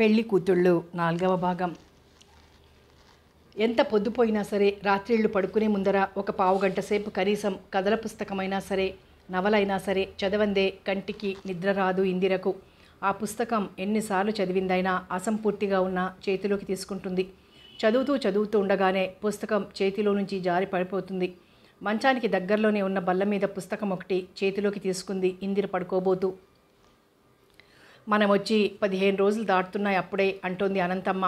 పెళ్లి కూతుళ్ళు నాలుగవ భాగం ఎంత పొద్దుపోయినా సరే రాత్రిళ్ళు పడుకునే ముందర ఒక పావు గంట సేపు కనీసం కథల పుస్తకమైనా సరే నవలైనా సరే చదవందే కంటికి నిద్ర రాదు ఇందిరకు ఆ పుస్తకం ఎన్నిసార్లు చదివిందైనా అసంపూర్తిగా ఉన్న చేతిలోకి తీసుకుంటుంది చదువుతూ చదువుతూ ఉండగానే పుస్తకం చేతిలో నుంచి జారి పడిపోతుంది మంచానికి దగ్గరలోనే ఉన్న బల్ల మీద పుస్తకం ఒకటి చేతిలోకి తీసుకుంది ఇందిర పడుకోబోతూ మనం వచ్చి పదిహేను రోజులు దాటుతున్నాయి అప్పుడే అంటోంది అనంతమ్మ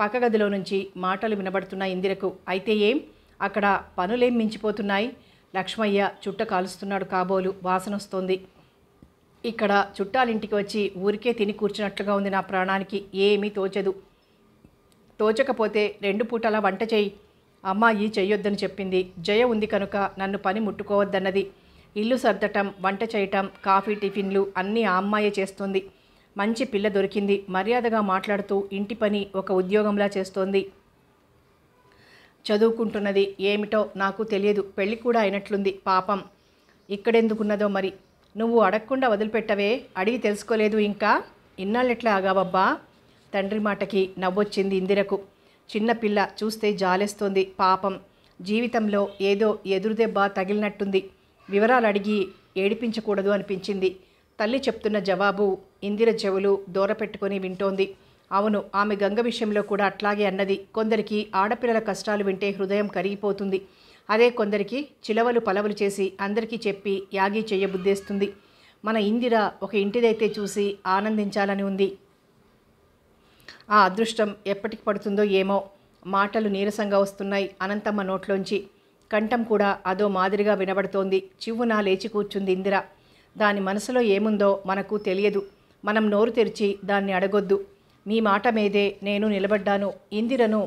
పక్క గదిలో నుంచి మాటలు వినబడుతున్నాయి ఇందిరకు అయితే ఏం అక్కడ పనులేం మించిపోతున్నాయి లక్ష్మయ్య చుట్ట కాలుస్తున్నాడు కాబోలు వాసనొస్తోంది ఇక్కడ చుట్టాలింటికి వచ్చి ఊరికే తిని కూర్చున్నట్లుగా ఉంది నా ప్రాణానికి ఏమీ తోచదు తోచకపోతే రెండు పూటల వంట చేయి అమ్మాయి చెయ్యొద్దని చెప్పింది జయ ఉంది కనుక నన్ను పని ముట్టుకోవద్దన్నది ఇల్లు సర్దటం వంట చేయటం కాఫీ టిఫిన్లు అన్నీ ఆ అమ్మాయే చేస్తుంది మంచి పిల్ల దొరికింది మర్యాదగా మాట్లాడుతూ ఇంటి పని ఒక ఉద్యోగంలా చేస్తోంది చదువుకుంటున్నది ఏమిటో నాకు తెలియదు పెళ్ళి కూడా అయినట్లుంది పాపం ఇక్కడెందుకున్నదో మరి నువ్వు అడగకుండా వదిలిపెట్టవే అడిగి తెలుసుకోలేదు ఇంకా ఇన్నాళ్ళెట్లా ఆగావబ్బా తండ్రి మాటకి నవ్వొచ్చింది ఇందిరకు చిన్నపిల్ల చూస్తే జాలేస్తోంది పాపం జీవితంలో ఏదో ఎదురుదెబ్బ తగిలినట్టుంది వివరాలు అడిగి ఏడిపించకూడదు అనిపించింది తల్లి చెప్తున్న జవాబు ఇందిర చెవులు దూరపెట్టుకుని వింటోంది అవును ఆమె గంగ విషయంలో కూడా అట్లాగే అన్నది కొందరికి ఆడపిల్లల కష్టాలు వింటే హృదయం కరిగిపోతుంది అదే కొందరికి చిలవలు పలవలు చేసి అందరికీ చెప్పి యాగి చేయబుద్దేస్తుంది మన ఇందిర ఒక ఇంటిదైతే చూసి ఆనందించాలని ఉంది ఆ అదృష్టం ఎప్పటికి పడుతుందో ఏమో మాటలు నీరసంగా వస్తున్నాయి అనంతమ్మ నోట్లోంచి కంఠం కూడా అదో మాదిరిగా వినబడుతోంది చివ్వున లేచి కూర్చుంది ఇందిర దాని మనసులో ఏముందో మనకు తెలియదు మనం నోరు తెరిచి దాన్ని అడగొద్దు మీ మాట మీదే నేను నిలబడ్డాను ఇందిరను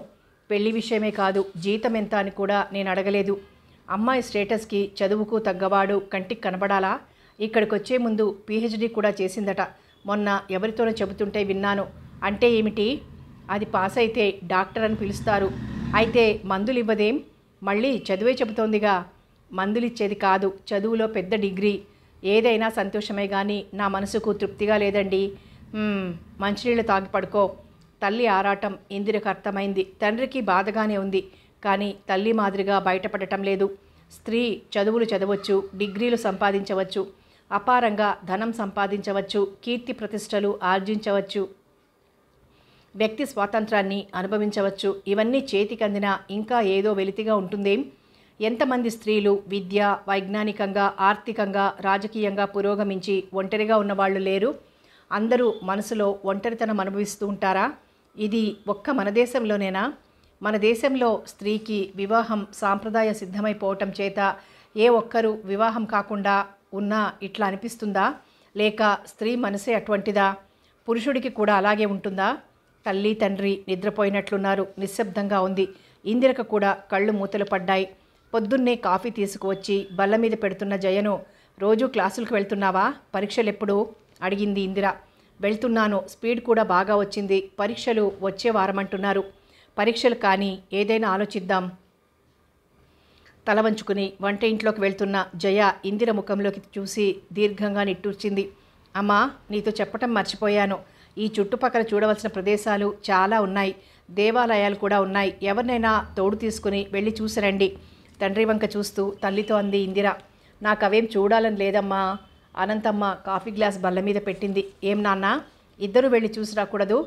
పెళ్లి విషయమే కాదు జీతం ఎంత అని కూడా నేను అడగలేదు అమ్మాయి స్టేటస్కి చదువుకు తగ్గవాడు కంటికి కనబడాలా ఇక్కడికి వచ్చే ముందు పీహెచ్డీ కూడా చేసిందట మొన్న ఎవరితోనో చెబుతుంటే విన్నాను అంటే ఏమిటి అది పాస్ అయితే డాక్టర్ అని పిలుస్తారు అయితే మందులు ఇవ్వదేం మళ్ళీ చదివే చెబుతోందిగా మందులిచ్చేది కాదు చదువులో పెద్ద డిగ్రీ ఏదైనా సంతోషమే కానీ నా మనసుకు తృప్తిగా లేదండి మంచినీళ్ళు తాగి పడుకో తల్లి ఆరాటం ఇందిరకు అర్థమైంది తండ్రికి బాధగానే ఉంది కానీ తల్లి మాదిరిగా బయటపడటం లేదు స్త్రీ చదువులు చదవచ్చు డిగ్రీలు సంపాదించవచ్చు అపారంగా ధనం సంపాదించవచ్చు కీర్తి ప్రతిష్టలు ఆర్జించవచ్చు వ్యక్తి స్వాతంత్రాన్ని అనుభవించవచ్చు ఇవన్నీ చేతికందిన ఇంకా ఏదో వెలితిగా ఉంటుందేం ఎంతమంది స్త్రీలు విద్య వైజ్ఞానికంగా ఆర్థికంగా రాజకీయంగా పురోగమించి ఒంటరిగా ఉన్నవాళ్ళు లేరు అందరూ మనసులో ఒంటరితనం అనుభవిస్తూ ఉంటారా ఇది ఒక్క మన దేశంలోనేనా మన దేశంలో స్త్రీకి వివాహం సాంప్రదాయ సిద్ధమైపోవటం చేత ఏ ఒక్కరూ వివాహం కాకుండా ఉన్నా ఇట్లా అనిపిస్తుందా లేక స్త్రీ మనసే అటువంటిదా పురుషుడికి కూడా అలాగే ఉంటుందా తల్లి తండ్రి నిద్రపోయినట్లున్నారు నిశ్శబ్దంగా ఉంది ఇందిరకు కూడా కళ్ళు మూతలు పడ్డాయి పొద్దున్నే కాఫీ తీసుకువచ్చి బల్ల మీద పెడుతున్న జయను రోజు క్లాసులకు వెళ్తున్నావా పరీక్షలు ఎప్పుడు అడిగింది ఇందిర వెళ్తున్నాను స్పీడ్ కూడా బాగా వచ్చింది పరీక్షలు వచ్చే వారం అంటున్నారు పరీక్షలు కానీ ఏదైనా ఆలోచిద్దాం తల వంచుకుని వంట ఇంట్లోకి వెళ్తున్న జయ ఇందిర ముఖంలోకి చూసి దీర్ఘంగా నిట్టూర్చింది అమ్మా నీతో చెప్పటం మర్చిపోయాను ఈ చుట్టుపక్కల చూడవలసిన ప్రదేశాలు చాలా ఉన్నాయి దేవాలయాలు కూడా ఉన్నాయి ఎవరినైనా తోడు తీసుకుని వెళ్ళి చూసిరండి తండ్రి వంక చూస్తూ తల్లితో అంది ఇందిర నాకవేం చూడాలని లేదమ్మా అనంతమ్మ కాఫీ గ్లాస్ బల్ల మీద పెట్టింది ఏం నాన్న ఇద్దరు వెళ్ళి చూసి రాకూడదు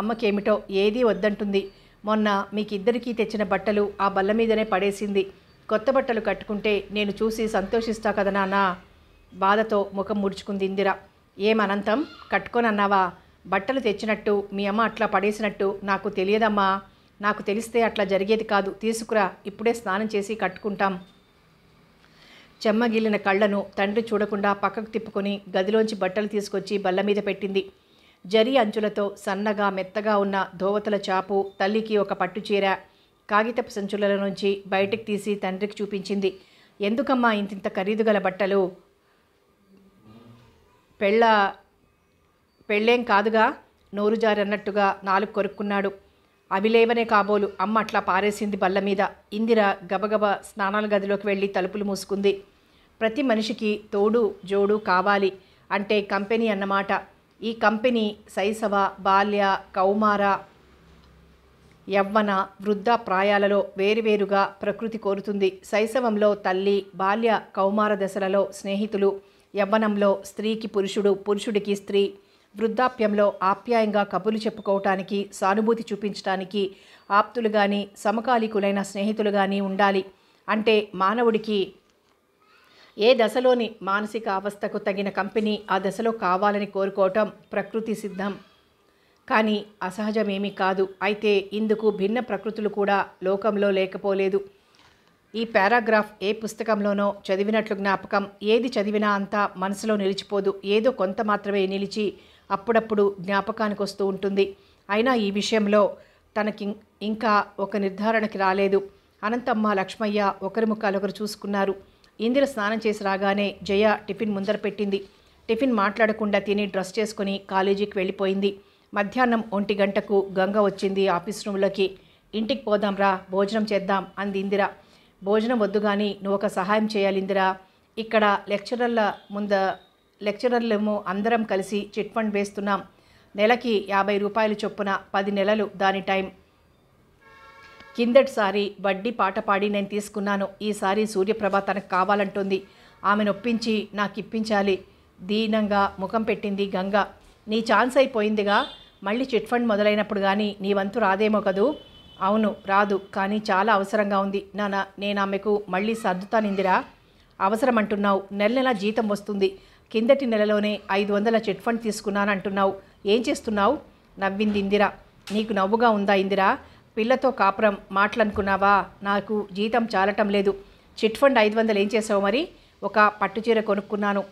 అమ్మకేమిటో ఏదీ వద్దంటుంది మొన్న మీకిద్దరికీ తెచ్చిన బట్టలు ఆ బల్ల మీదనే పడేసింది కొత్త బట్టలు కట్టుకుంటే నేను చూసి సంతోషిస్తా కదా నాన్న బాధతో ముఖం ముడుచుకుంది ఇందిర ఏం అనంతం కట్టుకోనన్నావా బట్టలు తెచ్చినట్టు మీ అమ్మ అట్లా పడేసినట్టు నాకు తెలియదమ్మా నాకు తెలిస్తే అట్లా జరిగేది కాదు తీసుకురా ఇప్పుడే స్నానం చేసి కట్టుకుంటాం చెమ్మగిలిన కళ్లను తండ్రి చూడకుండా పక్కకు తిప్పుకొని గదిలోంచి బట్టలు తీసుకొచ్చి బల్ల మీద పెట్టింది జరి అంచులతో సన్నగా మెత్తగా ఉన్న ధోవతల చాపు తల్లికి ఒక పట్టు చీర కాగితపు సంచులలో నుంచి బయటకు తీసి తండ్రికి చూపించింది ఎందుకమ్మా ఇంతింత ఖరీదుగల బట్టలు పెళ్ళ పెళ్ళేం కాదుగా నోరు జారన్నట్టుగా నాలుగు కొరుక్కున్నాడు అవి లేవనే కాబోలు అమ్మ అట్లా పారేసింది బల్ల మీద ఇందిర గబగబ స్నానాల గదిలోకి వెళ్ళి తలుపులు మూసుకుంది ప్రతి మనిషికి తోడు జోడు కావాలి అంటే కంపెనీ అన్నమాట ఈ కంపెనీ శైశవ బాల్య కౌమార యవ్వన వృద్ధ ప్రాయాలలో వేరువేరుగా ప్రకృతి కోరుతుంది శైశవంలో తల్లి బాల్య కౌమార దశలలో స్నేహితులు యవ్వనంలో స్త్రీకి పురుషుడు పురుషుడికి స్త్రీ వృద్ధాప్యంలో ఆప్యాయంగా కబుర్లు చెప్పుకోవటానికి సానుభూతి చూపించటానికి ఆప్తులు కానీ సమకాలీకులైన స్నేహితులు కానీ ఉండాలి అంటే మానవుడికి ఏ దశలోని మానసిక అవస్థకు తగిన కంపెనీ ఆ దశలో కావాలని కోరుకోవటం ప్రకృతి సిద్ధం కానీ అసహజమేమీ కాదు అయితే ఇందుకు భిన్న ప్రకృతులు కూడా లోకంలో లేకపోలేదు ఈ పారాగ్రాఫ్ ఏ పుస్తకంలోనో చదివినట్లు జ్ఞాపకం ఏది చదివినా అంతా మనసులో నిలిచిపోదు ఏదో కొంత మాత్రమే నిలిచి అప్పుడప్పుడు జ్ఞాపకానికి వస్తూ ఉంటుంది అయినా ఈ విషయంలో తనకి ఇంకా ఒక నిర్ధారణకి రాలేదు అనంతమ్మ లక్ష్మయ్య ఒకరి ముఖాలొకరు చూసుకున్నారు ఇందిర స్నానం చేసి రాగానే జయ టిఫిన్ ముందర పెట్టింది టిఫిన్ మాట్లాడకుండా తిని డ్రెస్ చేసుకుని కాలేజీకి వెళ్ళిపోయింది మధ్యాహ్నం ఒంటి గంటకు గంగ వచ్చింది ఆఫీస్ రూమ్లోకి ఇంటికి పోదాం రా భోజనం చేద్దాం అంది ఇందిర భోజనం వద్దు కానీ నువ్వు ఒక సహాయం చేయాలి ఇందిరా ఇక్కడ లెక్చరర్ల ముంద ఏమో అందరం కలిసి చిట్ ఫండ్ వేస్తున్నాం నెలకి యాభై రూపాయలు చొప్పున పది నెలలు దాని టైం కిందటిసారి వడ్డీ పాట పాడి నేను తీసుకున్నాను ఈసారి సూర్యప్రభ తనకు కావాలంటుంది ఆమెను ఒప్పించి నాకు ఇప్పించాలి దీనంగా ముఖం పెట్టింది గంగ నీ ఛాన్స్ అయిపోయిందిగా మళ్ళీ చిట్ ఫండ్ మొదలైనప్పుడు కానీ నీ వంతు రాదేమో కదూ అవును రాదు కానీ చాలా అవసరంగా ఉంది నాన్న నేను ఆమెకు మళ్ళీ సర్దుతానిందిరా అవసరం అంటున్నావు నెల నెల జీతం వస్తుంది కిందటి నెలలోనే ఐదు వందల చిట్ ఫండ్ తీసుకున్నానంటున్నావు ఏం చేస్తున్నావు నవ్వింది ఇందిరా నీకు నవ్వుగా ఉందా ఇందిరా పిల్లతో కాపురం మాట్లాడుకున్నావా నాకు జీతం చాలటం లేదు చిట్ ఫండ్ ఐదు వందలు ఏం చేసావు మరి ఒక పట్టు చీర కొనుక్కున్నాను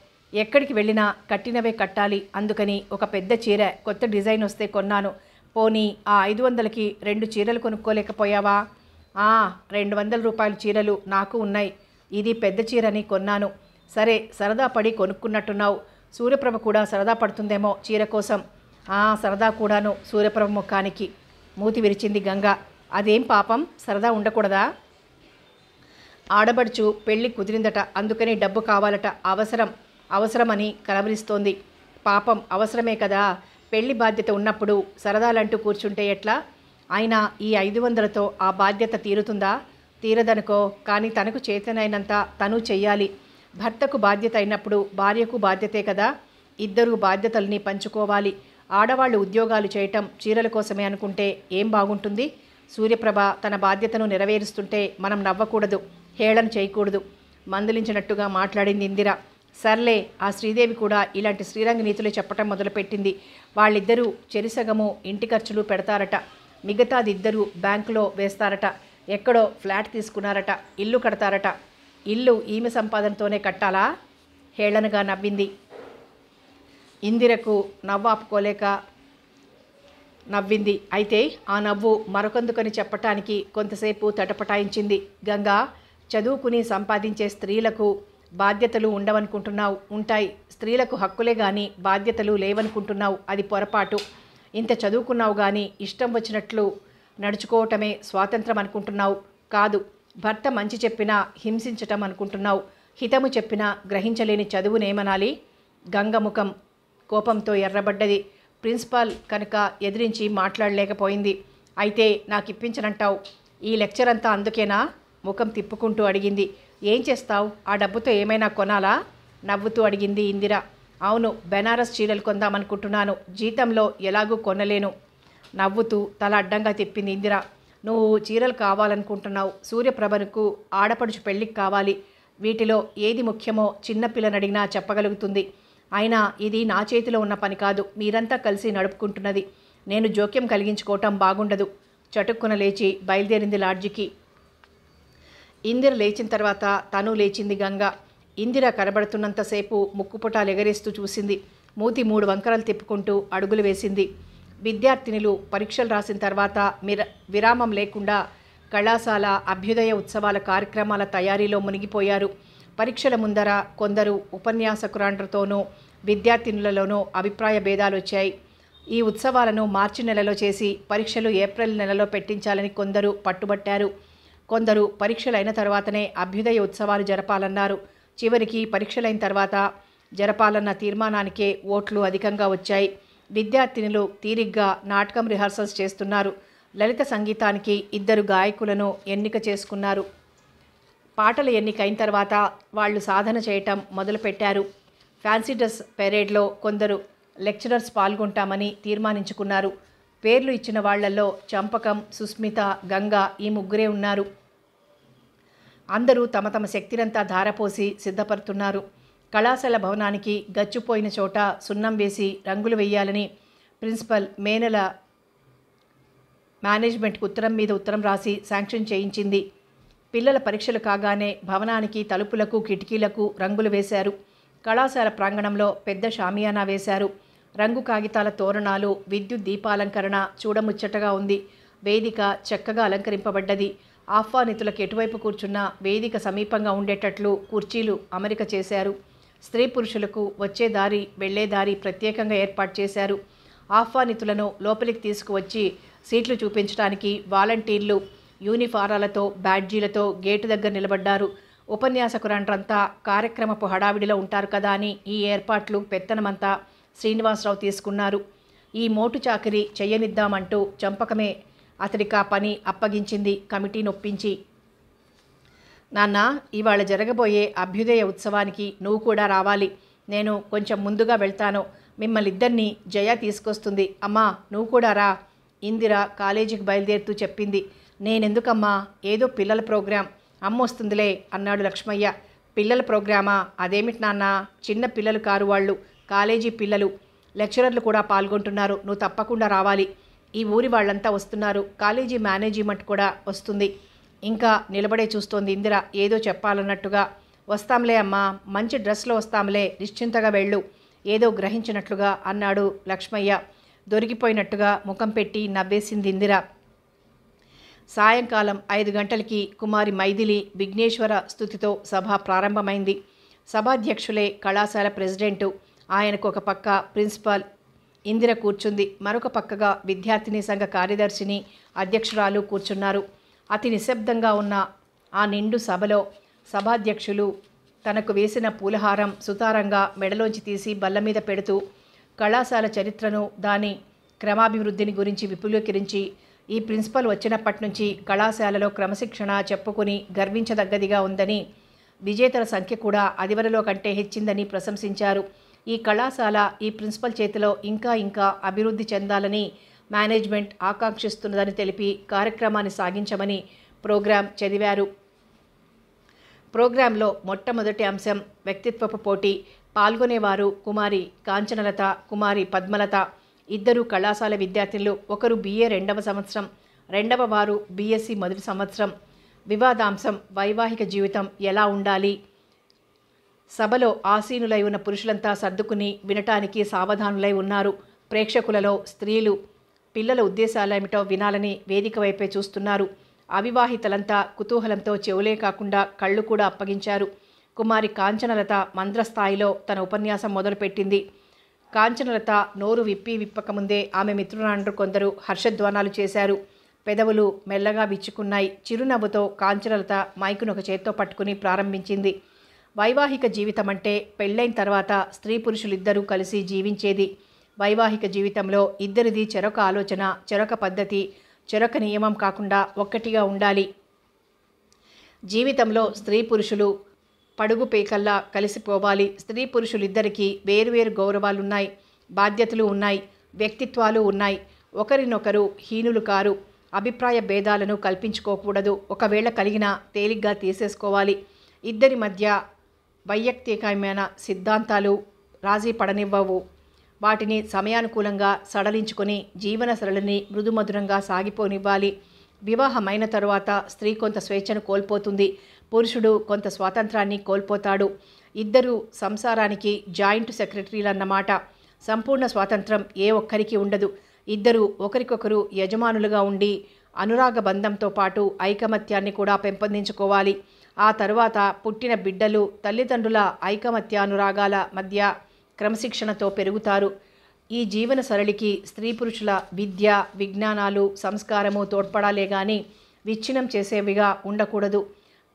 ఎక్కడికి వెళ్ళినా కట్టినవే కట్టాలి అందుకని ఒక పెద్ద చీర కొత్త డిజైన్ వస్తే కొన్నాను పోనీ ఆ ఐదు వందలకి రెండు చీరలు కొనుక్కోలేకపోయావా రెండు వందల రూపాయల చీరలు నాకు ఉన్నాయి ఇది పెద్ద చీరని కొన్నాను సరే సరదా పడి కొనుక్కున్నట్టున్నావు సూర్యప్రభ కూడా సరదా పడుతుందేమో చీర కోసం ఆ సరదా కూడాను సూర్యప్రభ ముఖానికి మూతి విరిచింది గంగ అదేం పాపం సరదా ఉండకూడదా ఆడబడుచు పెళ్ళి కుదిరిందట అందుకని డబ్బు కావాలట అవసరం అవసరమని కలవరిస్తోంది పాపం అవసరమే కదా పెళ్లి బాధ్యత ఉన్నప్పుడు సరదాలంటూ కూర్చుంటే ఎట్లా అయినా ఈ ఐదు వందలతో ఆ బాధ్యత తీరుతుందా తీరదనుకో కానీ తనకు చేతనైనంత తను చెయ్యాలి భర్తకు బాధ్యత అయినప్పుడు భార్యకు బాధ్యతే కదా ఇద్దరు బాధ్యతల్ని పంచుకోవాలి ఆడవాళ్లు ఉద్యోగాలు చేయటం చీరల కోసమే అనుకుంటే ఏం బాగుంటుంది సూర్యప్రభ తన బాధ్యతను నెరవేరుస్తుంటే మనం నవ్వకూడదు హేళన చేయకూడదు మందలించినట్టుగా మాట్లాడింది ఇందిర సర్లే ఆ శ్రీదేవి కూడా ఇలాంటి శ్రీరంగ నీతులే చెప్పటం మొదలుపెట్టింది వాళ్ళిద్దరూ చెరిసగము ఇంటి ఖర్చులు పెడతారట మిగతాది ఇద్దరూ బ్యాంకులో వేస్తారట ఎక్కడో ఫ్లాట్ తీసుకున్నారట ఇల్లు కడతారట ఇల్లు ఈమె సంపాదనతోనే కట్టాలా హేళనగా నవ్వింది ఇందిరకు నవ్వు ఆపుకోలేక నవ్వింది అయితే ఆ నవ్వు మరొకందుకని చెప్పటానికి కొంతసేపు తటపటాయించింది గంగా చదువుకుని సంపాదించే స్త్రీలకు బాధ్యతలు ఉండవనుకుంటున్నావు ఉంటాయి స్త్రీలకు హక్కులే కానీ బాధ్యతలు లేవనుకుంటున్నావు అది పొరపాటు ఇంత చదువుకున్నావు కానీ ఇష్టం వచ్చినట్లు నడుచుకోవటమే స్వాతంత్రం అనుకుంటున్నావు కాదు భర్త మంచి చెప్పినా హింసించటం అనుకుంటున్నావు హితము చెప్పినా గ్రహించలేని చదువునేమనాలి గంగముఖం కోపంతో ఎర్రబడ్డది ప్రిన్సిపాల్ కనుక ఎదిరించి మాట్లాడలేకపోయింది అయితే నాకు ఇప్పించనంటావు ఈ లెక్చర్ అంతా అందుకేనా ముఖం తిప్పుకుంటూ అడిగింది ఏం చేస్తావు ఆ డబ్బుతో ఏమైనా కొనాలా నవ్వుతూ అడిగింది ఇందిర అవును బెనారస్ చీరలు కొందామనుకుంటున్నాను జీతంలో ఎలాగూ కొనలేను నవ్వుతూ తల అడ్డంగా తిప్పింది ఇందిర నువ్వు చీరలు కావాలనుకుంటున్నావు సూర్యప్రభకు ఆడపడుచు పెళ్ళికి కావాలి వీటిలో ఏది ముఖ్యమో చిన్నపిల్లని అడిగినా చెప్పగలుగుతుంది అయినా ఇది నా చేతిలో ఉన్న పని కాదు మీరంతా కలిసి నడుపుకుంటున్నది నేను జోక్యం కలిగించుకోవటం బాగుండదు చటుక్కున లేచి బయలుదేరింది లాడ్జికి ఇందిర లేచిన తర్వాత తను లేచింది గంగ ఇందిర కనబడుతున్నంతసేపు ముక్కుపుటాలు ఎగరేస్తూ చూసింది మూతి మూడు వంకరలు తిప్పుకుంటూ అడుగులు వేసింది విద్యార్థినులు పరీక్షలు రాసిన తర్వాత మిర విరామం లేకుండా కళాశాల అభ్యుదయ ఉత్సవాల కార్యక్రమాల తయారీలో మునిగిపోయారు పరీక్షల ముందర కొందరు ఉపన్యాసకురాండ్రతోనూ విద్యార్థినులలోనూ అభిప్రాయ భేదాలు వచ్చాయి ఈ ఉత్సవాలను మార్చి నెలలో చేసి పరీక్షలు ఏప్రిల్ నెలలో పెట్టించాలని కొందరు పట్టుబట్టారు కొందరు పరీక్షలైన తర్వాతనే అభ్యుదయ ఉత్సవాలు జరపాలన్నారు చివరికి పరీక్షలైన తర్వాత జరపాలన్న తీర్మానానికే ఓట్లు అధికంగా వచ్చాయి విద్యార్థినులు తీరిగ్గా నాటకం రిహార్సల్స్ చేస్తున్నారు లలిత సంగీతానికి ఇద్దరు గాయకులను ఎన్నిక చేసుకున్నారు పాటలు ఎన్నికైన తర్వాత వాళ్ళు సాధన చేయటం మొదలుపెట్టారు ఫ్యాన్సీ డ్రెస్ పెరేడ్లో కొందరు లెక్చరర్స్ పాల్గొంటామని తీర్మానించుకున్నారు పేర్లు ఇచ్చిన వాళ్లలో చంపకం సుస్మిత గంగ ఈ ముగ్గురే ఉన్నారు అందరూ తమ తమ శక్తినంతా ధారపోసి సిద్ధపడుతున్నారు కళాశాల భవనానికి గచ్చిపోయిన చోట సున్నం వేసి రంగులు వేయాలని ప్రిన్సిపల్ మేనల మేనేజ్మెంట్కు ఉత్తరం మీద ఉత్తరం రాసి శాంక్షన్ చేయించింది పిల్లల పరీక్షలు కాగానే భవనానికి తలుపులకు కిటికీలకు రంగులు వేశారు కళాశాల ప్రాంగణంలో పెద్ద షామియానా వేశారు రంగు కాగితాల తోరణాలు విద్యుత్ దీపాలంకరణ చూడముచ్చటగా ఉంది వేదిక చక్కగా అలంకరింపబడ్డది ఆహ్వానితులకు ఎటువైపు కూర్చున్నా వేదిక సమీపంగా ఉండేటట్లు కుర్చీలు అమరిక చేశారు స్త్రీ పురుషులకు వచ్చే దారి దారి ప్రత్యేకంగా ఏర్పాటు చేశారు ఆహ్వానితులను లోపలికి తీసుకువచ్చి సీట్లు చూపించడానికి వాలంటీర్లు యూనిఫారాలతో బ్యాడ్జీలతో గేటు దగ్గర నిలబడ్డారు ఉపన్యాసకురంటంతా కార్యక్రమపు హడావిడిలో ఉంటారు కదా అని ఈ ఏర్పాట్లు పెత్తనమంతా శ్రీనివాసరావు తీసుకున్నారు ఈ మోటు చాకరీ చెయ్యనిద్దామంటూ చంపకమే ఆ పని అప్పగించింది కమిటీ నొప్పించి నాన్న ఇవాళ జరగబోయే అభ్యుదయ ఉత్సవానికి నువ్వు కూడా రావాలి నేను కొంచెం ముందుగా వెళ్తాను మిమ్మల్నిద్దరినీ జయ తీసుకొస్తుంది అమ్మా నువ్వు కూడా రా ఇందిర కాలేజీకి బయలుదేరుతూ చెప్పింది నేనెందుకమ్మా ఏదో పిల్లల ప్రోగ్రాం అమ్మ వస్తుందిలే అన్నాడు లక్ష్మయ్య పిల్లల ప్రోగ్రామా అదేమిటి నాన్న చిన్న పిల్లలు కారు వాళ్ళు కాలేజీ పిల్లలు లెక్చరర్లు కూడా పాల్గొంటున్నారు నువ్వు తప్పకుండా రావాలి ఈ ఊరి వాళ్ళంతా వస్తున్నారు కాలేజీ మేనేజ్మెంట్ కూడా వస్తుంది ఇంకా నిలబడే చూస్తోంది ఇందిర ఏదో చెప్పాలన్నట్టుగా వస్తాంలే అమ్మా మంచి డ్రెస్లో వస్తాంలే నిశ్చింతగా వెళ్ళు ఏదో గ్రహించినట్లుగా అన్నాడు లక్ష్మయ్య దొరికిపోయినట్టుగా ముఖం పెట్టి నవ్వేసింది ఇందిర సాయంకాలం ఐదు గంటలకి కుమారి మైథిలి విఘ్నేశ్వర స్థుతితో సభ ప్రారంభమైంది సభాధ్యక్షులే కళాశాల ప్రెసిడెంటు ఆయనకు ఒక పక్క ప్రిన్సిపాల్ ఇందిర కూర్చుంది మరొక పక్కగా విద్యార్థిని సంఘ కార్యదర్శిని అధ్యక్షురాలు కూర్చున్నారు అతి నిశ్శబ్దంగా ఉన్న ఆ నిండు సభలో సభాధ్యక్షులు తనకు వేసిన పూలహారం సుతారంగా మెడలోంచి తీసి బల్ల మీద పెడుతూ కళాశాల చరిత్రను దాని క్రమాభివృద్ధిని గురించి విపులీకరించి ఈ ప్రిన్సిపల్ వచ్చినప్పటి నుంచి కళాశాలలో క్రమశిక్షణ చెప్పుకుని గర్వించదగ్గదిగా ఉందని విజేతల సంఖ్య కూడా అదివరలో కంటే హెచ్చిందని ప్రశంసించారు ఈ కళాశాల ఈ ప్రిన్సిపల్ చేతిలో ఇంకా ఇంకా అభివృద్ధి చెందాలని మేనేజ్మెంట్ ఆకాంక్షిస్తున్నదని తెలిపి కార్యక్రమాన్ని సాగించమని ప్రోగ్రాం చదివారు ప్రోగ్రాంలో మొట్టమొదటి అంశం వ్యక్తిత్వపు పోటీ పాల్గొనేవారు కుమారి కాంచనలత కుమారి పద్మలత ఇద్దరు కళాశాల విద్యార్థులు ఒకరు బీఏ రెండవ సంవత్సరం రెండవ వారు బీఎస్సీ మొదటి సంవత్సరం వివాదాంశం వైవాహిక జీవితం ఎలా ఉండాలి సభలో ఆసీనులై ఉన్న పురుషులంతా సర్దుకుని వినటానికి సావధానులై ఉన్నారు ప్రేక్షకులలో స్త్రీలు పిల్లల ఏమిటో వినాలని వేదిక వైపే చూస్తున్నారు అవివాహితలంతా కుతూహలంతో చెవులే కాకుండా కళ్ళు కూడా అప్పగించారు కుమారి కాంచనలత మంద్రస్థాయిలో తన ఉపన్యాసం మొదలుపెట్టింది కాంచనలత నోరు విప్పి విప్పకముందే ఆమె మిత్రురాండ్రు కొందరు హర్షధ్వానాలు చేశారు పెదవులు మెల్లగా విచ్చుకున్నాయి చిరునవ్వుతో కాంచనలత మైకును ఒక చేత్తో పట్టుకుని ప్రారంభించింది వైవాహిక జీవితం అంటే పెళ్ళైన తర్వాత స్త్రీ పురుషులిద్దరూ కలిసి జీవించేది వైవాహిక జీవితంలో ఇద్దరిది చెరొక ఆలోచన చెరొక పద్ధతి చెరొక నియమం కాకుండా ఒక్కటిగా ఉండాలి జీవితంలో స్త్రీ పురుషులు పడుగు పేకల్లా కలిసిపోవాలి స్త్రీ పురుషులిద్దరికీ వేరువేరు గౌరవాలున్నాయి బాధ్యతలు ఉన్నాయి వ్యక్తిత్వాలు ఉన్నాయి ఒకరినొకరు హీనులు కారు అభిప్రాయ భేదాలను కల్పించుకోకూడదు ఒకవేళ కలిగినా తేలిగ్గా తీసేసుకోవాలి ఇద్దరి మధ్య వైయక్తికమైన సిద్ధాంతాలు రాజీ పడనివ్వవు వాటిని సమయానుకూలంగా సడలించుకొని జీవన సరళిని మృదుమధురంగా సాగిపోనివ్వాలి వివాహమైన తరువాత స్త్రీ కొంత స్వేచ్ఛను కోల్పోతుంది పురుషుడు కొంత స్వాతంత్రాన్ని కోల్పోతాడు ఇద్దరు సంసారానికి జాయింట్ సెక్రటరీలన్నమాట సంపూర్ణ స్వాతంత్రం ఏ ఒక్కరికి ఉండదు ఇద్దరు ఒకరికొకరు యజమానులుగా ఉండి అనురాగ బంధంతో పాటు ఐకమత్యాన్ని కూడా పెంపొందించుకోవాలి ఆ తరువాత పుట్టిన బిడ్డలు తల్లిదండ్రుల ఐకమత్యానురాగాల అనురాగాల మధ్య క్రమశిక్షణతో పెరుగుతారు ఈ జీవన సరళికి స్త్రీ పురుషుల విద్య విజ్ఞానాలు సంస్కారము తోడ్పడాలే గాని విచ్ఛిన్నం చేసేవిగా ఉండకూడదు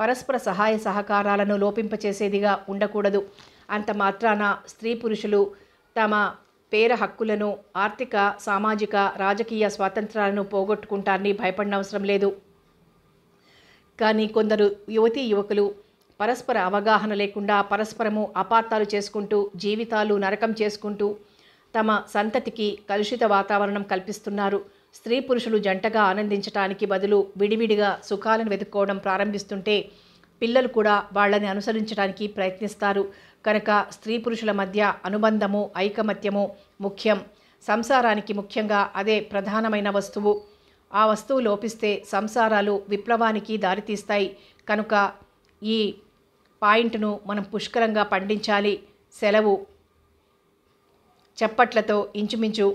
పరస్పర సహాయ సహకారాలను లోపింపచేసేదిగా ఉండకూడదు అంత మాత్రాన స్త్రీ పురుషులు తమ పేర హక్కులను ఆర్థిక సామాజిక రాజకీయ స్వాతంత్రాలను పోగొట్టుకుంటారని భయపడనవసరం లేదు కానీ కొందరు యువతీ యువకులు పరస్పర అవగాహన లేకుండా పరస్పరము అపార్థాలు చేసుకుంటూ జీవితాలు నరకం చేసుకుంటూ తమ సంతతికి కలుషిత వాతావరణం కల్పిస్తున్నారు స్త్రీ పురుషులు జంటగా ఆనందించటానికి బదులు విడివిడిగా సుఖాలను వెతుక్కోవడం ప్రారంభిస్తుంటే పిల్లలు కూడా వాళ్ళని అనుసరించడానికి ప్రయత్నిస్తారు కనుక స్త్రీ పురుషుల మధ్య అనుబంధము ఐకమత్యము ముఖ్యం సంసారానికి ముఖ్యంగా అదే ప్రధానమైన వస్తువు ఆ వస్తువు లోపిస్తే సంసారాలు విప్లవానికి దారితీస్తాయి కనుక ఈ పాయింట్ను మనం పుష్కలంగా పండించాలి సెలవు చప్పట్లతో ఇంచుమించు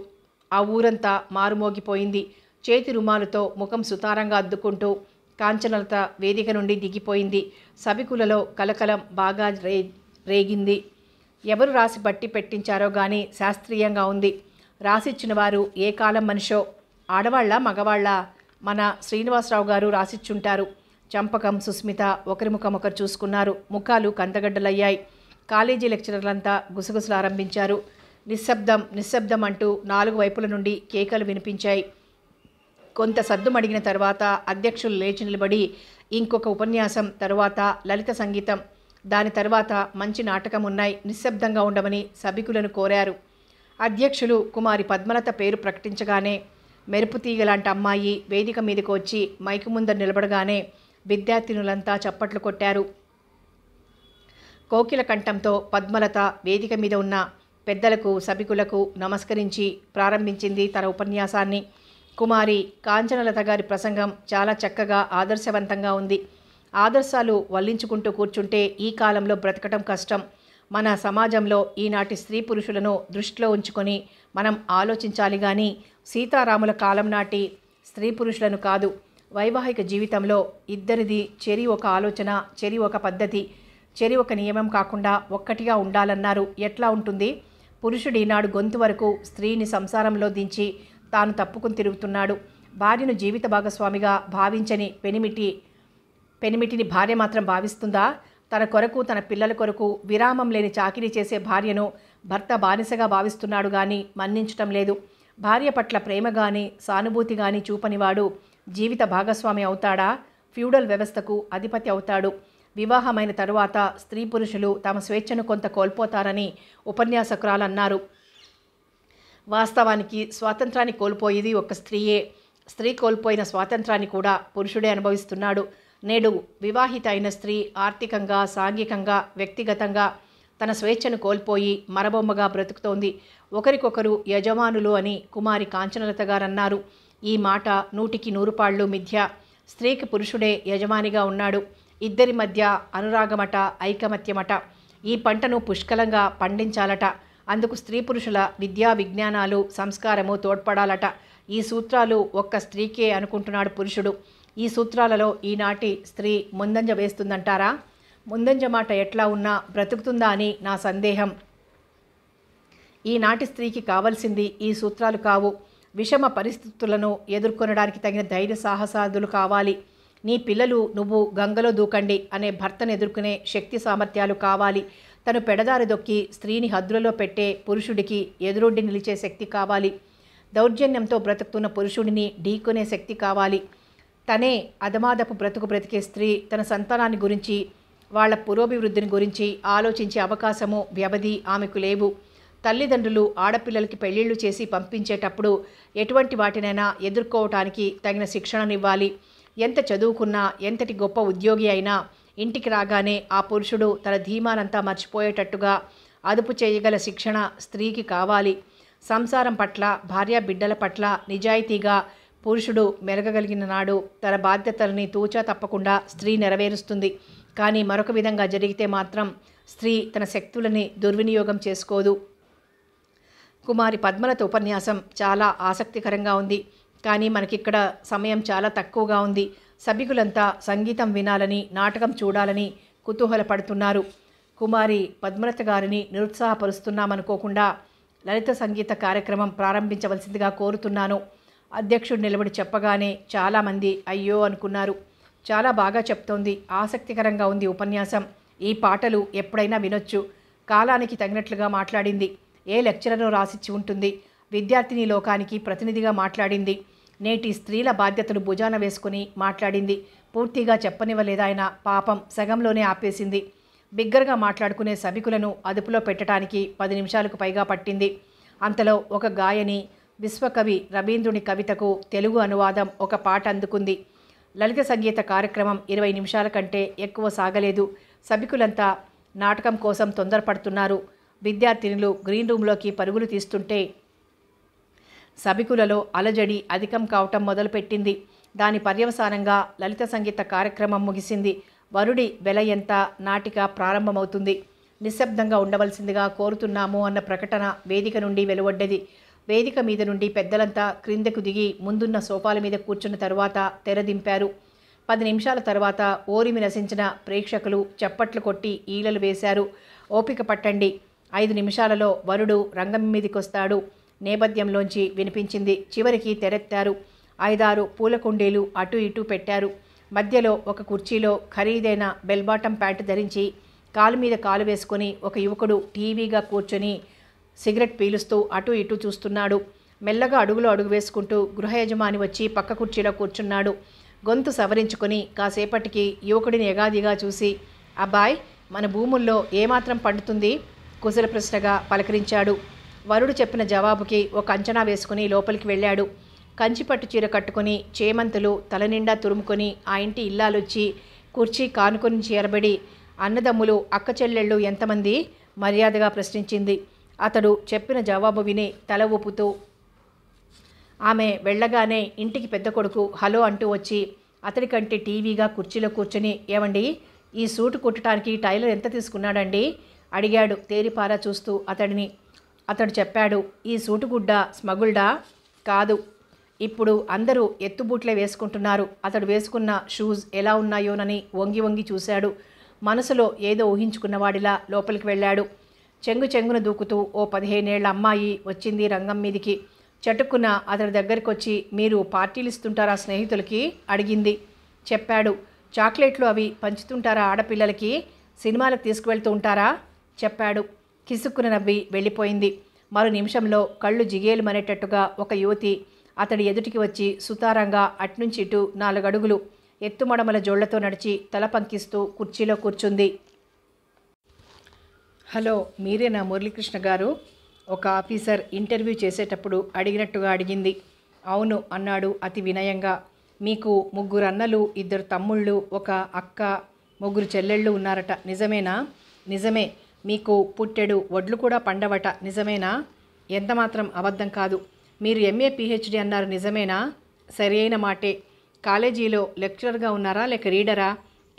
ఆ ఊరంతా మారుమోగిపోయింది చేతి రుమాలుతో ముఖం సుతారంగా అద్దుకుంటూ కాంచనలత వేదిక నుండి దిగిపోయింది సభికులలో కలకలం బాగా రే రేగింది ఎవరు రాసి బట్టి పెట్టించారో కానీ శాస్త్రీయంగా ఉంది రాసిచ్చిన వారు ఏ కాలం మనిషో ఆడవాళ్ళ మగవాళ్ళ మన శ్రీనివాసరావు గారు రాసిచ్చుంటారు చంపకం సుస్మిత ఒకరి ముఖం ఒకరు చూసుకున్నారు ముఖాలు కందగడ్డలయ్యాయి కాలేజీ లెక్చరర్లంతా గుసగుసలు ఆరంభించారు నిశ్శబ్దం నిశ్శబ్దం అంటూ నాలుగు వైపుల నుండి కేకలు వినిపించాయి కొంత సర్దుమడిగిన తర్వాత అధ్యక్షులు లేచి నిలబడి ఇంకొక ఉపన్యాసం తరువాత లలిత సంగీతం దాని తర్వాత మంచి నాటకం ఉన్నాయి నిశ్శబ్దంగా ఉండమని సభికులను కోరారు అధ్యక్షులు కుమారి పద్మలత పేరు ప్రకటించగానే మెరుపు తీగలాంటి అమ్మాయి వేదిక మీదకు వచ్చి మైకు ముందర నిలబడగానే విద్యార్థినులంతా చప్పట్లు కొట్టారు కోకిల కంఠంతో పద్మలత వేదిక మీద ఉన్న పెద్దలకు సభికులకు నమస్కరించి ప్రారంభించింది తన ఉపన్యాసాన్ని కుమారి కాంచనలత గారి ప్రసంగం చాలా చక్కగా ఆదర్శవంతంగా ఉంది ఆదర్శాలు వల్లించుకుంటూ కూర్చుంటే ఈ కాలంలో బ్రతకటం కష్టం మన సమాజంలో ఈనాటి స్త్రీ పురుషులను దృష్టిలో ఉంచుకొని మనం ఆలోచించాలి కానీ సీతారాముల కాలం నాటి స్త్రీ పురుషులను కాదు వైవాహిక జీవితంలో ఇద్దరిది చెరి ఒక ఆలోచన చెరి ఒక పద్ధతి చెరి ఒక నియమం కాకుండా ఒక్కటిగా ఉండాలన్నారు ఎట్లా ఉంటుంది పురుషుడు ఈనాడు గొంతు వరకు స్త్రీని సంసారంలో దించి తాను తప్పుకుని తిరుగుతున్నాడు భార్యను జీవిత భాగస్వామిగా భావించని పెనిమిటి పెనిమిటిని భార్య మాత్రం భావిస్తుందా తన కొరకు తన పిల్లల కొరకు విరామం లేని చాకిరీ చేసే భార్యను భర్త బానిసగా భావిస్తున్నాడు కానీ మన్నించటం లేదు భార్య పట్ల ప్రేమ కానీ సానుభూతి కానీ చూపనివాడు జీవిత భాగస్వామి అవుతాడా ఫ్యూడల్ వ్యవస్థకు అధిపతి అవుతాడు వివాహమైన తరువాత స్త్రీ పురుషులు తమ స్వేచ్ఛను కొంత కోల్పోతారని ఉపన్యాసకురాలు అన్నారు వాస్తవానికి స్వాతంత్రాన్ని కోల్పోయేది ఒక స్త్రీయే స్త్రీ కోల్పోయిన స్వాతంత్రాన్ని కూడా పురుషుడే అనుభవిస్తున్నాడు నేడు వివాహిత అయిన స్త్రీ ఆర్థికంగా సాంఘికంగా వ్యక్తిగతంగా తన స్వేచ్ఛను కోల్పోయి మరబొమ్మగా బ్రతుకుతోంది ఒకరికొకరు యజమానులు అని కుమారి కాంచనలత గారన్నారు అన్నారు ఈ మాట నూటికి నూరుపాళ్ళు మిథ్య స్త్రీకి పురుషుడే యజమానిగా ఉన్నాడు ఇద్దరి మధ్య అనురాగమట ఐకమత్యమట ఈ పంటను పుష్కలంగా పండించాలట అందుకు స్త్రీ పురుషుల విద్యా విజ్ఞానాలు సంస్కారము తోడ్పడాలట ఈ సూత్రాలు ఒక్క స్త్రీకే అనుకుంటున్నాడు పురుషుడు ఈ సూత్రాలలో ఈనాటి స్త్రీ ముందంజ వేస్తుందంటారా ముందంజ మాట ఎట్లా ఉన్నా బ్రతుకుతుందా అని నా సందేహం ఈనాటి స్త్రీకి కావలసింది ఈ సూత్రాలు కావు విషమ పరిస్థితులను ఎదుర్కొనడానికి తగిన ధైర్య సాహసాదులు కావాలి నీ పిల్లలు నువ్వు గంగలో దూకండి అనే భర్తను ఎదుర్కొనే శక్తి సామర్థ్యాలు కావాలి తను పెడదారి దొక్కి స్త్రీని హద్దులలో పెట్టే పురుషుడికి ఎదురొడ్డి నిలిచే శక్తి కావాలి దౌర్జన్యంతో బ్రతుకుతున్న పురుషుడిని ఢీకొనే శక్తి కావాలి తనే అదమాదపు బ్రతుకు బ్రతికే స్త్రీ తన సంతానాన్ని గురించి వాళ్ళ పురోభివృద్ధిని గురించి ఆలోచించే అవకాశము వ్యవధి ఆమెకు లేవు తల్లిదండ్రులు ఆడపిల్లలకి పెళ్లిళ్లు చేసి పంపించేటప్పుడు ఎటువంటి వాటినైనా ఎదుర్కోవటానికి తగిన శిక్షణనివ్వాలి ఎంత చదువుకున్నా ఎంతటి గొప్ప ఉద్యోగి అయినా ఇంటికి రాగానే ఆ పురుషుడు తన ధీమానంతా మర్చిపోయేటట్టుగా అదుపు చేయగల శిక్షణ స్త్రీకి కావాలి సంసారం పట్ల భార్య బిడ్డల పట్ల నిజాయితీగా పురుషుడు మెరగగలిగిన నాడు తన బాధ్యతలని తూచా తప్పకుండా స్త్రీ నెరవేరుస్తుంది కానీ మరొక విధంగా జరిగితే మాత్రం స్త్రీ తన శక్తులని దుర్వినియోగం చేసుకోదు కుమారి పద్మలత ఉపన్యాసం చాలా ఆసక్తికరంగా ఉంది కానీ మనకిక్కడ సమయం చాలా తక్కువగా ఉంది సభికులంతా సంగీతం వినాలని నాటకం చూడాలని కుతూహలపడుతున్నారు కుమారి పద్మలత గారిని నిరుత్సాహపరుస్తున్నామనుకోకుండా లలిత సంగీత కార్యక్రమం ప్రారంభించవలసిందిగా కోరుతున్నాను అధ్యక్షుడు నిలబడి చెప్పగానే చాలామంది అయ్యో అనుకున్నారు చాలా బాగా చెప్తోంది ఆసక్తికరంగా ఉంది ఉపన్యాసం ఈ పాటలు ఎప్పుడైనా వినొచ్చు కాలానికి తగినట్లుగా మాట్లాడింది ఏ లెక్చరర్ను రాసిచ్చి ఉంటుంది విద్యార్థిని లోకానికి ప్రతినిధిగా మాట్లాడింది నేటి స్త్రీల బాధ్యతను భుజాన వేసుకుని మాట్లాడింది పూర్తిగా చెప్పనివ్వలేదాయన పాపం సగంలోనే ఆపేసింది బిగ్గరగా మాట్లాడుకునే సభికులను అదుపులో పెట్టడానికి పది నిమిషాలకు పైగా పట్టింది అంతలో ఒక గాయని విశ్వకవి రవీంద్రుని కవితకు తెలుగు అనువాదం ఒక పాట అందుకుంది లలిత సంగీత కార్యక్రమం ఇరవై నిమిషాల కంటే ఎక్కువ సాగలేదు సభికులంతా నాటకం కోసం తొందరపడుతున్నారు విద్యార్థినులు గ్రీన్ రూమ్లోకి పరుగులు తీస్తుంటే సభికులలో అలజడి అధికం కావటం మొదలుపెట్టింది దాని పర్యవసానంగా లలిత సంగీత కార్యక్రమం ముగిసింది వరుడి వెల ఎంత నాటిక ప్రారంభమవుతుంది నిశ్శబ్దంగా ఉండవలసిందిగా కోరుతున్నాము అన్న ప్రకటన వేదిక నుండి వెలువడ్డది వేదిక మీద నుండి పెద్దలంతా క్రిందకు దిగి ముందున్న సోఫాల మీద కూర్చున్న తరువాత తెరదింపారు పది నిమిషాల తర్వాత ఓరిమి నశించిన ప్రేక్షకులు చప్పట్లు కొట్టి ఈలలు వేశారు ఓపిక పట్టండి ఐదు నిమిషాలలో వరుడు రంగం మీదికొస్తాడు నేపథ్యంలోంచి వినిపించింది చివరికి తెరెత్తారు ఐదారు పూల కుండీలు అటు ఇటు పెట్టారు మధ్యలో ఒక కుర్చీలో ఖరీదైన బెల్బాటం ప్యాంటు ధరించి కాలు మీద కాలు వేసుకొని ఒక యువకుడు టీవీగా కూర్చొని సిగరెట్ పీలుస్తూ అటు ఇటు చూస్తున్నాడు మెల్లగా అడుగులు అడుగు వేసుకుంటూ గృహ యజమాని వచ్చి పక్క కుర్చీలో కూర్చున్నాడు గొంతు సవరించుకొని కాసేపటికి యువకుడిని యగాదిగా చూసి అబ్బాయ్ మన భూముల్లో ఏమాత్రం పండుతుంది కుశల ప్రశ్నగా పలకరించాడు వరుడు చెప్పిన జవాబుకి ఒక అంచనా వేసుకుని లోపలికి వెళ్ళాడు కంచిపట్టు చీర కట్టుకుని చేమంతులు తలనిండా తురుముకొని ఆ ఇంటి ఇల్లాలొచ్చి కుర్చీ కానుకొని చేరబడి అన్నదమ్ములు అక్క చెల్లెళ్ళు ఎంతమంది మర్యాదగా ప్రశ్నించింది అతడు చెప్పిన జవాబు విని తల ఊపుతూ ఆమె వెళ్ళగానే ఇంటికి పెద్ద కొడుకు హలో అంటూ వచ్చి అతడికంటే టీవీగా కుర్చీలో కూర్చొని ఏమండి ఈ సూటు కుట్టడానికి టైలర్ ఎంత తీసుకున్నాడండి అడిగాడు తేరిపారా చూస్తూ అతడిని అతడు చెప్పాడు ఈ సూటుగుడ్డ స్మగుల్డా కాదు ఇప్పుడు అందరూ ఎత్తుబూట్లే వేసుకుంటున్నారు అతడు వేసుకున్న షూస్ ఎలా ఉన్నాయోనని వంగి వంగి చూశాడు మనసులో ఏదో ఊహించుకున్నవాడిలా లోపలికి వెళ్ళాడు చెంగు చెంగున దూకుతూ ఓ పదిహేనేళ్ల అమ్మాయి వచ్చింది రంగం మీదికి చటుక్కున అతడి దగ్గరికి వచ్చి మీరు పార్టీలు ఇస్తుంటారా స్నేహితులకి అడిగింది చెప్పాడు చాక్లెట్లు అవి పంచుతుంటారా ఆడపిల్లలకి సినిమాలకు తీసుకువెళ్తూ ఉంటారా చెప్పాడు కిసుక్కున నవ్వి వెళ్ళిపోయింది మరో నిమిషంలో కళ్ళు జిగేలుమనేటట్టుగా ఒక యువతి అతడి ఎదుటికి వచ్చి సుతారంగా అట్నుంచి ఇటు నాలుగడుగులు ఎత్తుమడమల జోళ్లతో నడిచి తల పంకిస్తూ కుర్చీలో కూర్చుంది హలో మీరేనా మురళీకృష్ణ గారు ఒక ఆఫీసర్ ఇంటర్వ్యూ చేసేటప్పుడు అడిగినట్టుగా అడిగింది అవును అన్నాడు అతి వినయంగా మీకు ముగ్గురు అన్నలు ఇద్దరు తమ్ముళ్ళు ఒక అక్క ముగ్గురు చెల్లెళ్ళు ఉన్నారట నిజమేనా నిజమే మీకు పుట్టెడు వడ్లు కూడా పండవట నిజమేనా ఎంతమాత్రం అబద్ధం కాదు మీరు ఎంఏ పిహెచ్డి అన్నారు నిజమేనా సరి అయిన మాటే కాలేజీలో లెక్చరర్గా ఉన్నారా లేక రీడరా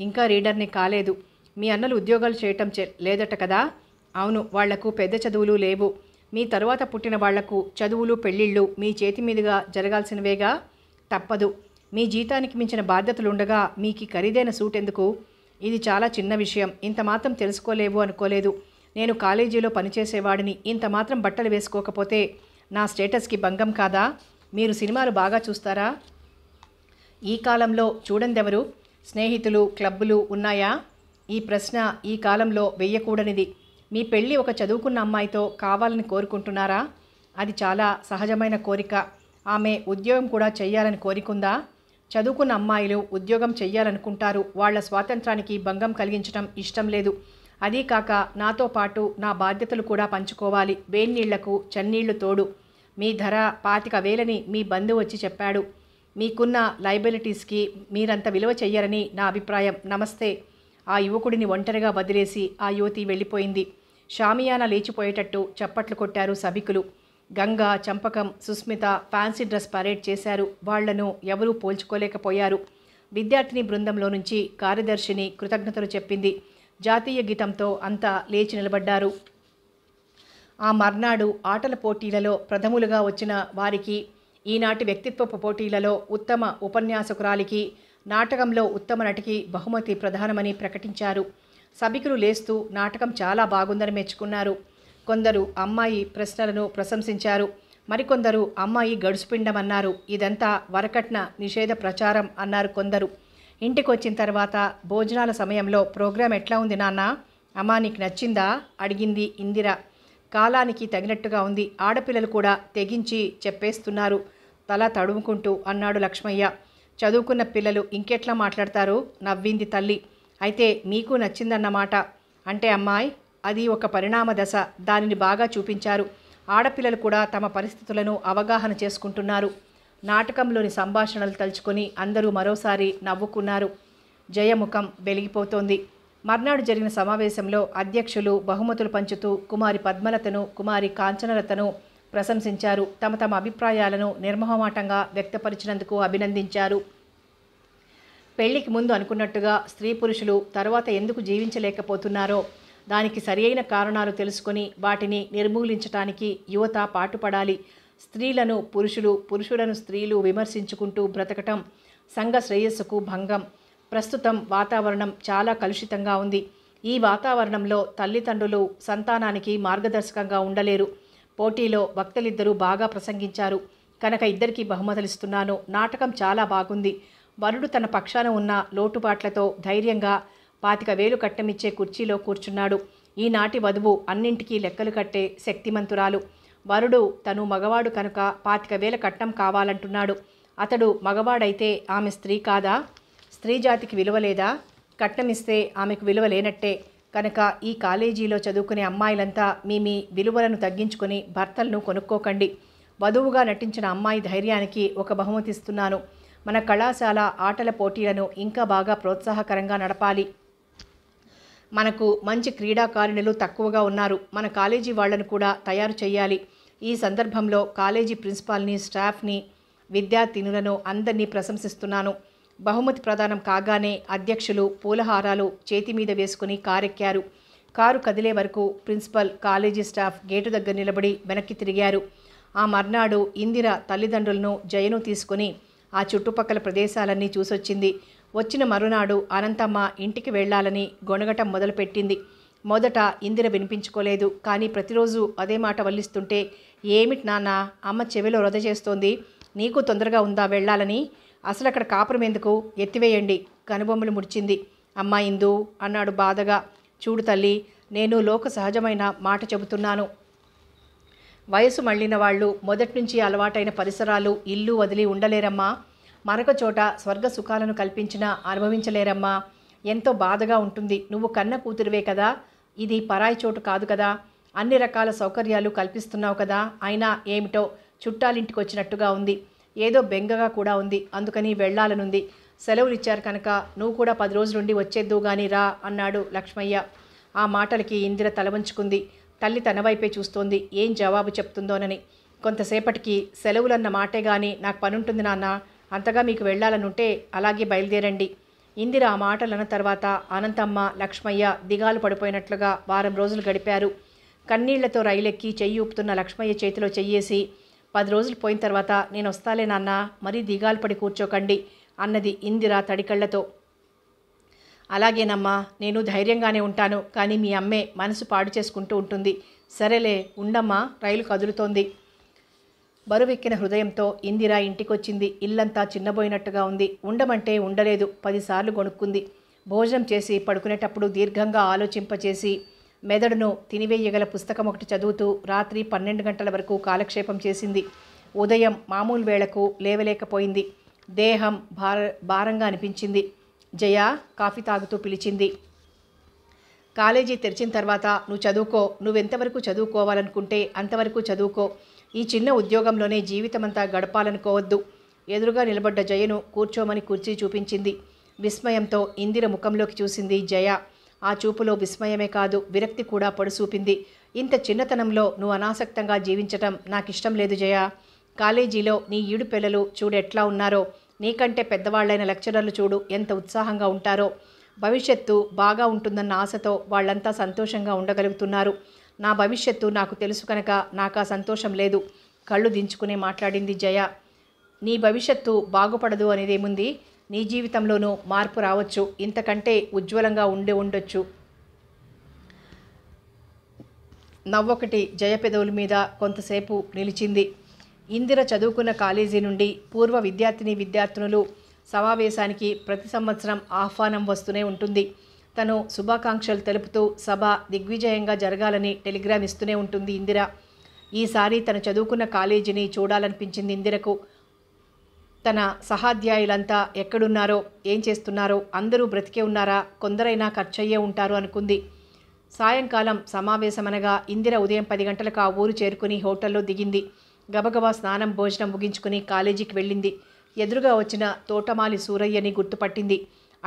ఇంకా రీడర్ని కాలేదు మీ అన్నలు ఉద్యోగాలు చేయటం లేదట కదా అవును వాళ్లకు పెద్ద చదువులు లేవు మీ తరువాత పుట్టిన వాళ్లకు చదువులు పెళ్ళిళ్ళు మీ చేతి మీదుగా జరగాల్సినవేగా తప్పదు మీ జీతానికి మించిన బాధ్యతలుండగా మీకు ఖరీదైన సూట్ ఎందుకు ఇది చాలా చిన్న విషయం ఇంత మాత్రం తెలుసుకోలేవు అనుకోలేదు నేను కాలేజీలో పనిచేసేవాడిని ఇంత మాత్రం బట్టలు వేసుకోకపోతే నా స్టేటస్కి భంగం కాదా మీరు సినిమాలు బాగా చూస్తారా ఈ కాలంలో చూడందెవరు స్నేహితులు క్లబ్బులు ఉన్నాయా ఈ ప్రశ్న ఈ కాలంలో వెయ్యకూడనిది మీ పెళ్ళి ఒక చదువుకున్న అమ్మాయితో కావాలని కోరుకుంటున్నారా అది చాలా సహజమైన కోరిక ఆమె ఉద్యోగం కూడా చేయాలని కోరికుందా చదువుకున్న అమ్మాయిలు ఉద్యోగం చెయ్యాలనుకుంటారు వాళ్ల స్వాతంత్రానికి భంగం కలిగించడం ఇష్టం లేదు అదీ కాక నాతో పాటు నా బాధ్యతలు కూడా పంచుకోవాలి వేన్నీళ్లకు చన్నీళ్లు తోడు మీ ధర పాతిక వేలని మీ బంధువు వచ్చి చెప్పాడు మీకున్న లైబిలిటీస్కి మీరంత విలువ చెయ్యరని నా అభిప్రాయం నమస్తే ఆ యువకుడిని ఒంటరిగా వదిలేసి ఆ యువతి వెళ్ళిపోయింది షామియానా లేచిపోయేటట్టు చప్పట్లు కొట్టారు సభికులు Ganga Champakam Susmita fancy dress parade చేశారు వాళ్లను ఎవరూ పోల్చుకోలేకపోయారు విద్యార్థిని బృందంలో నుంచి కార్యదర్శిని కృతజ్ఞతలు చెప్పింది జాతీయ గీతంతో అంతా లేచి నిలబడ్డారు ఆ మర్నాడు ఆటల పోటీలలో ప్రథములుగా వచ్చిన వారికి ఈనాటి వ్యక్తిత్వపు పోటీలలో ఉత్తమ ఉపన్యాసకురాలికి నాటకంలో ఉత్తమ నటికి బహుమతి ప్రధానమని ప్రకటించారు సభికులు లేస్తూ నాటకం చాలా బాగుందని మెచ్చుకున్నారు కొందరు అమ్మాయి ప్రశ్నలను ప్రశంసించారు మరికొందరు అమ్మాయి గడుసుపిండమన్నారు ఇదంతా వరకట్న నిషేధ ప్రచారం అన్నారు కొందరు ఇంటికొచ్చిన తర్వాత భోజనాల సమయంలో ప్రోగ్రాం ఎట్లా ఉంది నాన్న అమ్మా నీకు నచ్చిందా అడిగింది ఇందిర కాలానికి తగినట్టుగా ఉంది ఆడపిల్లలు కూడా తెగించి చెప్పేస్తున్నారు తల తడుముకుంటూ అన్నాడు లక్ష్మయ్య చదువుకున్న పిల్లలు ఇంకెట్లా మాట్లాడతారు నవ్వింది తల్లి అయితే మీకు నచ్చిందన్నమాట అంటే అమ్మాయి అది ఒక పరిణామ దశ దానిని బాగా చూపించారు ఆడపిల్లలు కూడా తమ పరిస్థితులను అవగాహన చేసుకుంటున్నారు నాటకంలోని సంభాషణలు తలుచుకొని అందరూ మరోసారి నవ్వుకున్నారు జయముఖం వెలిగిపోతోంది మర్నాడు జరిగిన సమావేశంలో అధ్యక్షులు బహుమతులు పంచుతూ కుమారి పద్మలతను కుమారి కాంచనలతను ప్రశంసించారు తమ తమ అభిప్రాయాలను నిర్మహమాటంగా వ్యక్తపరిచినందుకు అభినందించారు పెళ్లికి ముందు అనుకున్నట్టుగా స్త్రీ పురుషులు తర్వాత ఎందుకు జీవించలేకపోతున్నారో దానికి సరియైన కారణాలు తెలుసుకొని వాటిని నిర్మూలించటానికి యువత పాటుపడాలి స్త్రీలను పురుషులు పురుషులను స్త్రీలు విమర్శించుకుంటూ బ్రతకటం సంఘ శ్రేయస్సుకు భంగం ప్రస్తుతం వాతావరణం చాలా కలుషితంగా ఉంది ఈ వాతావరణంలో తల్లిదండ్రులు సంతానానికి మార్గదర్శకంగా ఉండలేరు పోటీలో వక్తలిద్దరూ బాగా ప్రసంగించారు కనుక ఇద్దరికీ ఇస్తున్నాను నాటకం చాలా బాగుంది వరుడు తన పక్షాన ఉన్న లోటుపాట్లతో ధైర్యంగా పాతిక వేలు కట్టమిచ్చే కుర్చీలో కూర్చున్నాడు ఈనాటి వధువు అన్నింటికీ లెక్కలు కట్టే శక్తిమంతురాలు వరుడు తను మగవాడు కనుక పాతిక వేల కట్టం కావాలంటున్నాడు అతడు మగవాడైతే ఆమె స్త్రీ కాదా స్త్రీ జాతికి విలువలేదా కట్టమిస్తే ఆమెకు విలువ లేనట్టే కనుక ఈ కాలేజీలో చదువుకునే అమ్మాయిలంతా మీ మీ విలువలను తగ్గించుకొని భర్తలను కొనుక్కోకండి వధువుగా నటించిన అమ్మాయి ధైర్యానికి ఒక బహుమతిస్తున్నాను మన కళాశాల ఆటల పోటీలను ఇంకా బాగా ప్రోత్సాహకరంగా నడపాలి మనకు మంచి క్రీడాకారిణులు తక్కువగా ఉన్నారు మన కాలేజీ వాళ్లను కూడా తయారు చేయాలి ఈ సందర్భంలో కాలేజీ ప్రిన్సిపాల్ని స్టాఫ్ని విద్యార్థినులను అందరినీ ప్రశంసిస్తున్నాను బహుమతి ప్రదానం కాగానే అధ్యక్షులు పూలహారాలు చేతి మీద వేసుకుని కారెక్కారు కారు కదిలే వరకు ప్రిన్సిపల్ కాలేజీ స్టాఫ్ గేటు దగ్గర నిలబడి వెనక్కి తిరిగారు ఆ మర్నాడు ఇందిర తల్లిదండ్రులను జయను తీసుకుని ఆ చుట్టుపక్కల ప్రదేశాలన్నీ చూసొచ్చింది వచ్చిన మరునాడు అనంతమ్మ ఇంటికి వెళ్లాలని గొనగటం మొదలుపెట్టింది మొదట ఇందిర వినిపించుకోలేదు కానీ ప్రతిరోజు అదే మాట వల్లిస్తుంటే ఏమిటి నాన్న అమ్మ చెవిలో వృధ చేస్తోంది నీకు తొందరగా ఉందా వెళ్ళాలని అసలు అక్కడ కాపురం ఎందుకు ఎత్తివేయండి కనుబొమ్మలు ముడిచింది అమ్మా ఇందు అన్నాడు బాధగా చూడు తల్లి నేను లోక సహజమైన మాట చెబుతున్నాను వయసు మళ్ళిన వాళ్ళు మొదటి నుంచి అలవాటైన పరిసరాలు ఇల్లు వదిలి ఉండలేరమ్మా మరొక చోట స్వర్గ సుఖాలను కల్పించినా అనుభవించలేరమ్మా ఎంతో బాధగా ఉంటుంది నువ్వు కన్న కూతురువే కదా ఇది పరాయి చోటు కాదు కదా అన్ని రకాల సౌకర్యాలు కల్పిస్తున్నావు కదా అయినా ఏమిటో చుట్టాలింటికి వచ్చినట్టుగా ఉంది ఏదో బెంగగా కూడా ఉంది అందుకని వెళ్లాలనుంది సెలవులు ఇచ్చారు కనుక నువ్వు కూడా పది రోజులుండి వచ్చేద్దు గాని రా అన్నాడు లక్ష్మయ్య ఆ మాటలకి ఇందిర తలవంచుకుంది తల్లి తన వైపే చూస్తోంది ఏం జవాబు చెప్తుందోనని కొంతసేపటికి సెలవులన్న మాటే గాని నాకు పనుంటుంది నాన్న అంతగా మీకు వెళ్లాలనుంటే అలాగే బయలుదేరండి ఇందిర ఆ మాటలన్న తర్వాత అనంతమ్మ లక్ష్మయ్య దిగాలు పడిపోయినట్లుగా వారం రోజులు గడిపారు కన్నీళ్లతో రైలెక్కి చెయ్యి ఊపుతున్న లక్ష్మయ్య చేతిలో చెయ్యేసి పది రోజులు పోయిన తర్వాత నేను వస్తాలే నాన్న మరీ దిగాలు పడి కూర్చోకండి అన్నది ఇందిర తడికళ్లతో అలాగేనమ్మా నేను ధైర్యంగానే ఉంటాను కానీ మీ అమ్మే మనసు పాడు చేసుకుంటూ ఉంటుంది సరేలే ఉండమ్మా రైలు కదులుతోంది బరువెక్కిన హృదయంతో ఇందిరా ఇంటికొచ్చింది ఇల్లంతా చిన్నబోయినట్టుగా ఉంది ఉండమంటే ఉండలేదు పదిసార్లు కొనుక్కుంది భోజనం చేసి పడుకునేటప్పుడు దీర్ఘంగా ఆలోచింపచేసి మెదడును తినివేయగల పుస్తకం ఒకటి చదువుతూ రాత్రి పన్నెండు గంటల వరకు కాలక్షేపం చేసింది ఉదయం మామూలు వేళకు లేవలేకపోయింది దేహం భార భారంగా అనిపించింది జయ కాఫీ తాగుతూ పిలిచింది కాలేజీ తెరిచిన తర్వాత నువ్వు చదువుకో నువ్వెంతవరకు చదువుకోవాలనుకుంటే అంతవరకు చదువుకో ఈ చిన్న ఉద్యోగంలోనే జీవితమంతా గడపాలనుకోవద్దు ఎదురుగా నిలబడ్డ జయను కూర్చోమని కుర్చీ చూపించింది విస్మయంతో ఇందిర ముఖంలోకి చూసింది జయ ఆ చూపులో విస్మయమే కాదు విరక్తి కూడా పడుసూపింది ఇంత చిన్నతనంలో నువ్వు అనాసక్తంగా జీవించటం నాకిష్టం లేదు జయ కాలేజీలో నీ ఈడు పిల్లలు చూడు ఎట్లా ఉన్నారో నీకంటే పెద్దవాళ్లైన లెక్చరర్లు చూడు ఎంత ఉత్సాహంగా ఉంటారో భవిష్యత్తు బాగా ఉంటుందన్న ఆశతో వాళ్ళంతా సంతోషంగా ఉండగలుగుతున్నారు నా భవిష్యత్తు నాకు తెలుసు కనుక ఆ సంతోషం లేదు కళ్ళు దించుకునే మాట్లాడింది జయ నీ భవిష్యత్తు బాగుపడదు అనేదేముంది నీ జీవితంలోనూ మార్పు రావచ్చు ఇంతకంటే ఉజ్వలంగా ఉండి ఉండొచ్చు నవ్వొకటి జయపెదవుల మీద కొంతసేపు నిలిచింది ఇందిర చదువుకున్న కాలేజీ నుండి పూర్వ విద్యార్థిని విద్యార్థినులు సమావేశానికి ప్రతి సంవత్సరం ఆహ్వానం వస్తూనే ఉంటుంది తను శుభాకాంక్షలు తెలుపుతూ సభ దిగ్విజయంగా జరగాలని టెలిగ్రామ్ ఇస్తూనే ఉంటుంది ఇందిర ఈసారి తను చదువుకున్న కాలేజీని చూడాలనిపించింది ఇందిరకు తన సహాధ్యాయులంతా ఎక్కడున్నారో ఏం చేస్తున్నారో అందరూ బ్రతికే ఉన్నారా కొందరైనా ఖర్చయ్యే ఉంటారు అనుకుంది సాయంకాలం సమావేశమనగా ఇందిర ఉదయం పది గంటలకు ఆ ఊరు చేరుకుని హోటల్లో దిగింది గబగబా స్నానం భోజనం ముగించుకుని కాలేజీకి వెళ్ళింది ఎదురుగా వచ్చిన తోటమాలి సూరయ్యని గుర్తుపట్టింది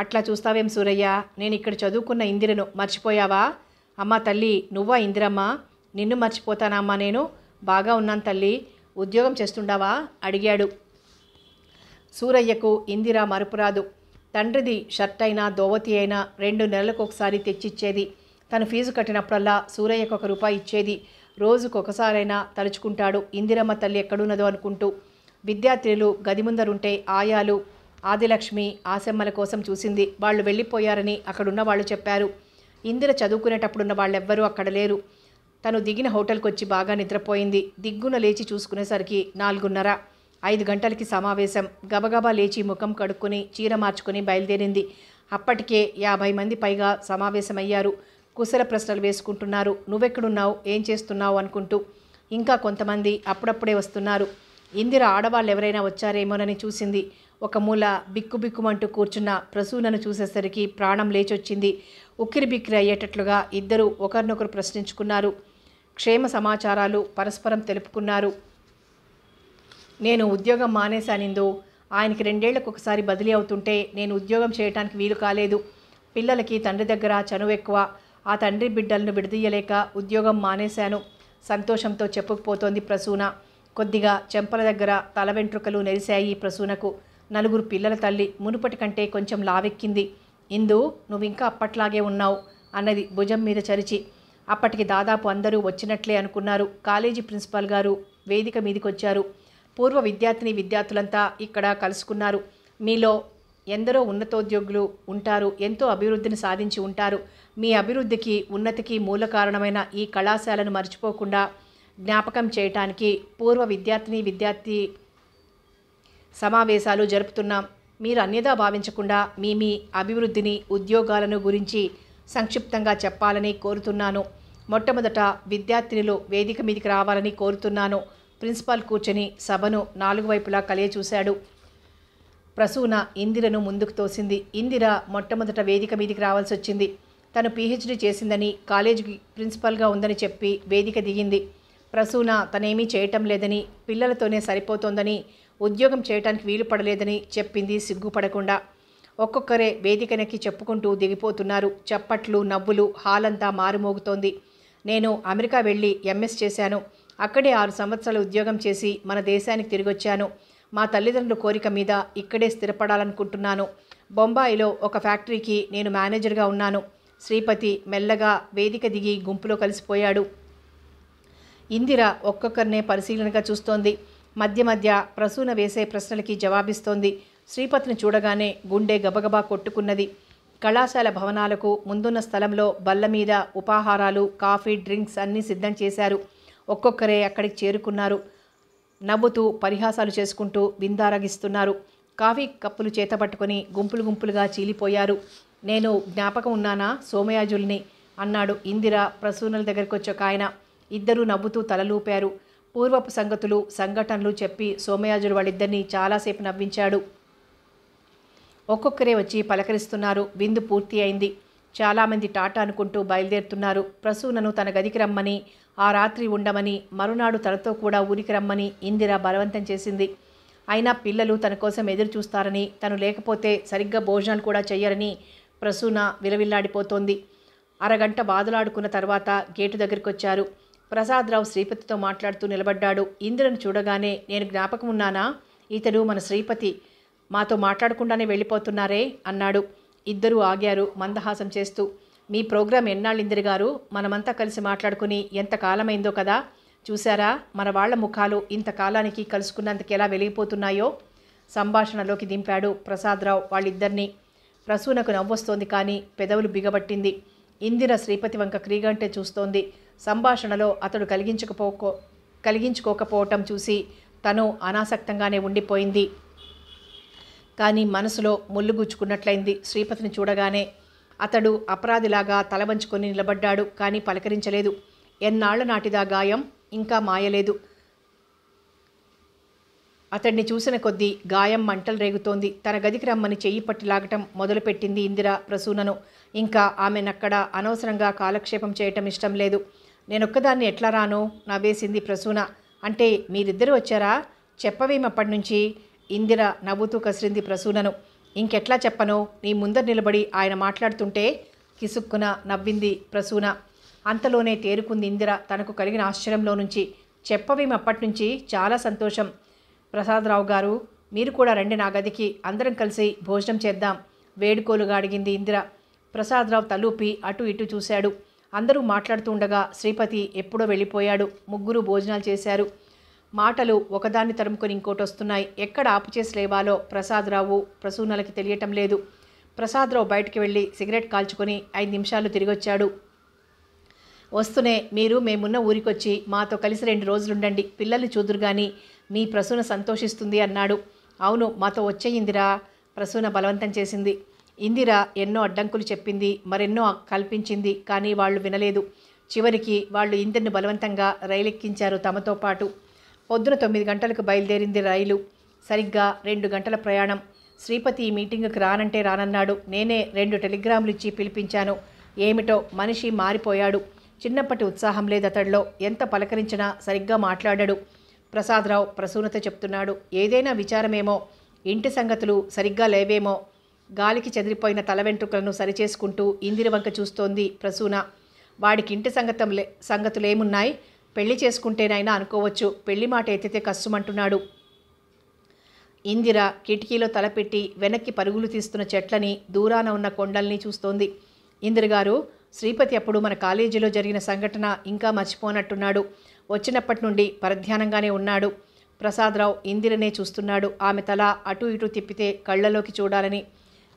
అట్లా చూస్తావేం సూరయ్య నేను ఇక్కడ చదువుకున్న ఇందిరను మర్చిపోయావా అమ్మ తల్లి నువ్వా ఇందిరమ్మ నిన్ను మర్చిపోతానమ్మా నేను బాగా ఉన్నాను తల్లి ఉద్యోగం చేస్తుండావా అడిగాడు సూరయ్యకు ఇందిర మరుపురాదు తండ్రిది షర్ట్ అయినా దోవతి అయినా రెండు నెలలకు ఒకసారి తెచ్చిచ్చేది తను ఫీజు కట్టినప్పుడల్లా సూరయ్యకు ఒక రూపాయి ఇచ్చేది రోజుకు ఒకసారైనా తలుచుకుంటాడు ఇందిరమ్మ తల్లి ఎక్కడున్నదో అనుకుంటూ విద్యార్థులు గది ముందరుంటే ఆయాలు ఆదిలక్ష్మి ఆశమ్మల కోసం చూసింది వాళ్ళు వెళ్ళిపోయారని అక్కడున్న వాళ్ళు చెప్పారు ఇందిర చదువుకునేటప్పుడున్న వాళ్ళెవ్వరూ అక్కడ లేరు తను దిగిన హోటల్కి వచ్చి బాగా నిద్రపోయింది దిగ్గున లేచి చూసుకునేసరికి నాలుగున్నర ఐదు గంటలకి సమావేశం గబగబా లేచి ముఖం కడుక్కుని చీర మార్చుకుని బయలుదేరింది అప్పటికే యాభై మంది పైగా సమావేశమయ్యారు కుశల ప్రశ్నలు వేసుకుంటున్నారు నువ్వెక్కడున్నావు ఏం చేస్తున్నావు అనుకుంటూ ఇంకా కొంతమంది అప్పుడప్పుడే వస్తున్నారు ఇందిర ఆడవాళ్ళు ఎవరైనా వచ్చారేమోనని చూసింది ఒక మూల బిక్కుబిక్కుమంటూ కూర్చున్న ప్రసూనను చూసేసరికి ప్రాణం లేచొచ్చింది ఉక్కిరి బిక్కిరి అయ్యేటట్లుగా ఇద్దరు ఒకరినొకరు ప్రశ్నించుకున్నారు క్షేమ సమాచారాలు పరస్పరం తెలుపుకున్నారు నేను ఉద్యోగం మానేశానిందో ఆయనకి రెండేళ్లకు ఒకసారి బదిలీ అవుతుంటే నేను ఉద్యోగం చేయటానికి వీలు కాలేదు పిల్లలకి తండ్రి దగ్గర చనువు ఎక్కువ ఆ తండ్రి బిడ్డలను విడదీయలేక ఉద్యోగం మానేశాను సంతోషంతో చెప్పుకుపోతోంది ప్రసూన కొద్దిగా చెంపల దగ్గర తల వెంట్రుకలు నెరిశాయి ప్రసూనకు నలుగురు పిల్లల తల్లి మునుపటి కంటే కొంచెం లావెక్కింది ఇందు నువ్వింకా అప్పట్లాగే ఉన్నావు అన్నది భుజం మీద చరిచి అప్పటికి దాదాపు అందరూ వచ్చినట్లే అనుకున్నారు కాలేజీ ప్రిన్సిపాల్ గారు వేదిక మీదకి వచ్చారు పూర్వ విద్యార్థిని విద్యార్థులంతా ఇక్కడ కలుసుకున్నారు మీలో ఎందరో ఉన్నతోద్యోగులు ఉంటారు ఎంతో అభివృద్ధిని సాధించి ఉంటారు మీ అభివృద్ధికి ఉన్నతికి మూల కారణమైన ఈ కళాశాలను మర్చిపోకుండా జ్ఞాపకం చేయటానికి పూర్వ విద్యార్థిని విద్యార్థి సమావేశాలు జరుపుతున్నాం మీరు అన్యదా భావించకుండా మీ మీ అభివృద్ధిని ఉద్యోగాలను గురించి సంక్షిప్తంగా చెప్పాలని కోరుతున్నాను మొట్టమొదట విద్యార్థినులు వేదిక మీదికి రావాలని కోరుతున్నాను ప్రిన్సిపాల్ కూర్చొని సభను నాలుగు వైపులా కలియచూశాడు ప్రసూన ఇందిరను ముందుకు తోసింది ఇందిర మొట్టమొదట వేదిక మీదికి రావాల్సి వచ్చింది తను పీహెచ్డీ చేసిందని కాలేజీకి ప్రిన్సిపల్గా ఉందని చెప్పి వేదిక దిగింది ప్రసూన తనేమీ చేయటం లేదని పిల్లలతోనే సరిపోతోందని ఉద్యోగం చేయటానికి వీలు పడలేదని చెప్పింది సిగ్గుపడకుండా ఒక్కొక్కరే వేదికనెక్కి చెప్పుకుంటూ దిగిపోతున్నారు చప్పట్లు నవ్వులు హాలంతా మారుమోగుతోంది నేను అమెరికా వెళ్ళి ఎంఎస్ చేశాను అక్కడే ఆరు సంవత్సరాలు ఉద్యోగం చేసి మన దేశానికి తిరిగొచ్చాను మా తల్లిదండ్రుల కోరిక మీద ఇక్కడే స్థిరపడాలనుకుంటున్నాను బొంబాయిలో ఒక ఫ్యాక్టరీకి నేను మేనేజర్గా ఉన్నాను శ్రీపతి మెల్లగా వేదిక దిగి గుంపులో కలిసిపోయాడు ఇందిర ఒక్కొక్కరినే పరిశీలనగా చూస్తోంది మధ్య మధ్య ప్రసూన వేసే ప్రశ్నలకి జవాబిస్తోంది శ్రీపతిని చూడగానే గుండె గబగబా కొట్టుకున్నది కళాశాల భవనాలకు ముందున్న స్థలంలో బల్ల మీద ఉపాహారాలు కాఫీ డ్రింక్స్ అన్నీ సిద్ధం చేశారు ఒక్కొక్కరే అక్కడికి చేరుకున్నారు నవ్వుతూ పరిహాసాలు చేసుకుంటూ విందారగిస్తున్నారు కాఫీ కప్పులు చేతపట్టుకుని గుంపులు గుంపులుగా చీలిపోయారు నేను జ్ఞాపకం ఉన్నానా సోమయాజుల్ని అన్నాడు ఇందిర ప్రసూనల దగ్గరికి వచ్చాక ఆయన ఇద్దరూ నవ్వుతూ తలలూపారు పూర్వపు సంగతులు సంఘటనలు చెప్పి సోమయాజుడు వాళ్ళిద్దరినీ చాలాసేపు నవ్వించాడు ఒక్కొక్కరే వచ్చి పలకరిస్తున్నారు విందు పూర్తి అయింది చాలామంది టాటా అనుకుంటూ బయలుదేరుతున్నారు ప్రసూనను తన గదికి రమ్మని ఆ రాత్రి ఉండమని మరునాడు తనతో కూడా ఊరికి రమ్మని ఇందిర బలవంతం చేసింది అయినా పిల్లలు తన కోసం ఎదురు చూస్తారని తను లేకపోతే సరిగ్గా భోజనాలు కూడా చేయరని ప్రసూన విలవిల్లాడిపోతోంది అరగంట బాదులాడుకున్న తర్వాత గేటు దగ్గరికి వచ్చారు ప్రసాదరావు శ్రీపతితో మాట్లాడుతూ నిలబడ్డాడు ఇంద్రను చూడగానే నేను జ్ఞాపకం ఉన్నానా ఇతడు మన శ్రీపతి మాతో మాట్లాడకుండానే వెళ్ళిపోతున్నారే అన్నాడు ఇద్దరూ ఆగారు మందహాసం చేస్తూ మీ ప్రోగ్రాం ఎన్నాళ్ళు ఇందిరి గారు మనమంతా కలిసి మాట్లాడుకుని ఎంత కాలమైందో కదా చూశారా మన వాళ్ల ముఖాలు ఇంతకాలానికి కలుసుకున్నందుకు ఎలా వెలిగిపోతున్నాయో సంభాషణలోకి దింపాడు ప్రసాదరావు వాళ్ళిద్దరినీ ప్రసూనకు నవ్వొస్తోంది కానీ పెదవులు బిగబట్టింది ఇందిర శ్రీపతి వంక క్రీగంటే చూస్తోంది సంభాషణలో అతడు కలిగించకపో కలిగించుకోకపోవటం చూసి తను అనాసక్తంగానే ఉండిపోయింది కానీ మనసులో ముల్లుగుచ్చుకున్నట్లయింది శ్రీపతిని చూడగానే అతడు అపరాధిలాగా తల వంచుకొని నిలబడ్డాడు కానీ పలకరించలేదు ఎన్నాళ్ల నాటిదా గాయం ఇంకా మాయలేదు అతడిని చూసిన కొద్దీ గాయం మంటలు రేగుతోంది తన గదికి రమ్మని చెయ్యి పట్టి లాగటం మొదలుపెట్టింది ఇందిర ప్రసూనను ఇంకా ఆమెనక్కడ అనవసరంగా కాలక్షేపం చేయటం ఇష్టం లేదు నేనొక్కదాన్ని ఎట్లా రాను నా వేసింది ప్రసూన అంటే మీరిద్దరు వచ్చారా చెప్పవేమప్పటి నుంచి ఇందిర నవ్వుతూ కసిరింది ప్రసూనను ఇంకెట్లా చెప్పను నీ ముందర నిలబడి ఆయన మాట్లాడుతుంటే కిసుక్కున నవ్వింది ప్రసూన అంతలోనే తేరుకుంది ఇందిర తనకు కలిగిన ఆశ్చర్యంలో నుంచి చెప్పవేమప్పటి నుంచి చాలా సంతోషం ప్రసాదరావు గారు మీరు కూడా రండి నా గదికి అందరం కలిసి భోజనం చేద్దాం వేడుకోలుగా అడిగింది ఇందిర ప్రసాదరావు తలూపి అటు ఇటు చూశాడు అందరూ మాట్లాడుతుండగా శ్రీపతి ఎప్పుడో వెళ్ళిపోయాడు ముగ్గురు భోజనాలు చేశారు మాటలు ఒకదాన్ని తరుముకొని ఇంకోటి వస్తున్నాయి ఎక్కడ ఆపు చేసి లేవాలో ప్రసాదరావు ప్రసూనలకి తెలియటం లేదు ప్రసాదరావు బయటికి వెళ్ళి సిగరెట్ కాల్చుకొని ఐదు నిమిషాలు తిరిగొచ్చాడు వస్తూనే మీరు మేమున్న ఊరికొచ్చి మాతో కలిసి రెండు రోజులుండండి పిల్లల్ని చూదురు కానీ మీ ప్రసూన సంతోషిస్తుంది అన్నాడు అవును మాతో వచ్చేయిందిరా ప్రసూన బలవంతం చేసింది ఇందిర ఎన్నో అడ్డంకులు చెప్పింది మరెన్నో కల్పించింది కానీ వాళ్ళు వినలేదు చివరికి వాళ్ళు ఇందిరను బలవంతంగా రైలెక్కించారు తమతో పాటు పొద్దున తొమ్మిది గంటలకు బయలుదేరింది రైలు సరిగ్గా రెండు గంటల ప్రయాణం శ్రీపతి ఈ మీటింగ్కి రానంటే రానన్నాడు నేనే రెండు టెలిగ్రాములు ఇచ్చి పిలిపించాను ఏమిటో మనిషి మారిపోయాడు చిన్నప్పటి ఉత్సాహం లేదు అతడిలో ఎంత పలకరించినా సరిగ్గా మాట్లాడాడు ప్రసాదరావు ప్రసూనత చెప్తున్నాడు ఏదైనా విచారమేమో ఇంటి సంగతులు సరిగ్గా లేవేమో గాలికి చెదిరిపోయిన తల వెంట్రుకలను సరిచేసుకుంటూ ఇందిరవంక చూస్తోంది ప్రసూన వాడికి ఇంటి సంగతం లే సంగతులేమున్నాయి పెళ్లి చేసుకుంటేనైనా అనుకోవచ్చు పెళ్లి మాట ఎత్తితే కష్టమంటున్నాడు ఇందిర కిటికీలో తలపెట్టి వెనక్కి పరుగులు తీస్తున్న చెట్లని దూరాన ఉన్న కొండల్ని చూస్తోంది ఇందిరగారు శ్రీపతి అప్పుడు మన కాలేజీలో జరిగిన సంఘటన ఇంకా మర్చిపోనట్టున్నాడు వచ్చినప్పటి నుండి పరధ్యానంగానే ఉన్నాడు ప్రసాదరావు ఇందిరనే చూస్తున్నాడు ఆమె తల అటు ఇటు తిప్పితే కళ్ళలోకి చూడాలని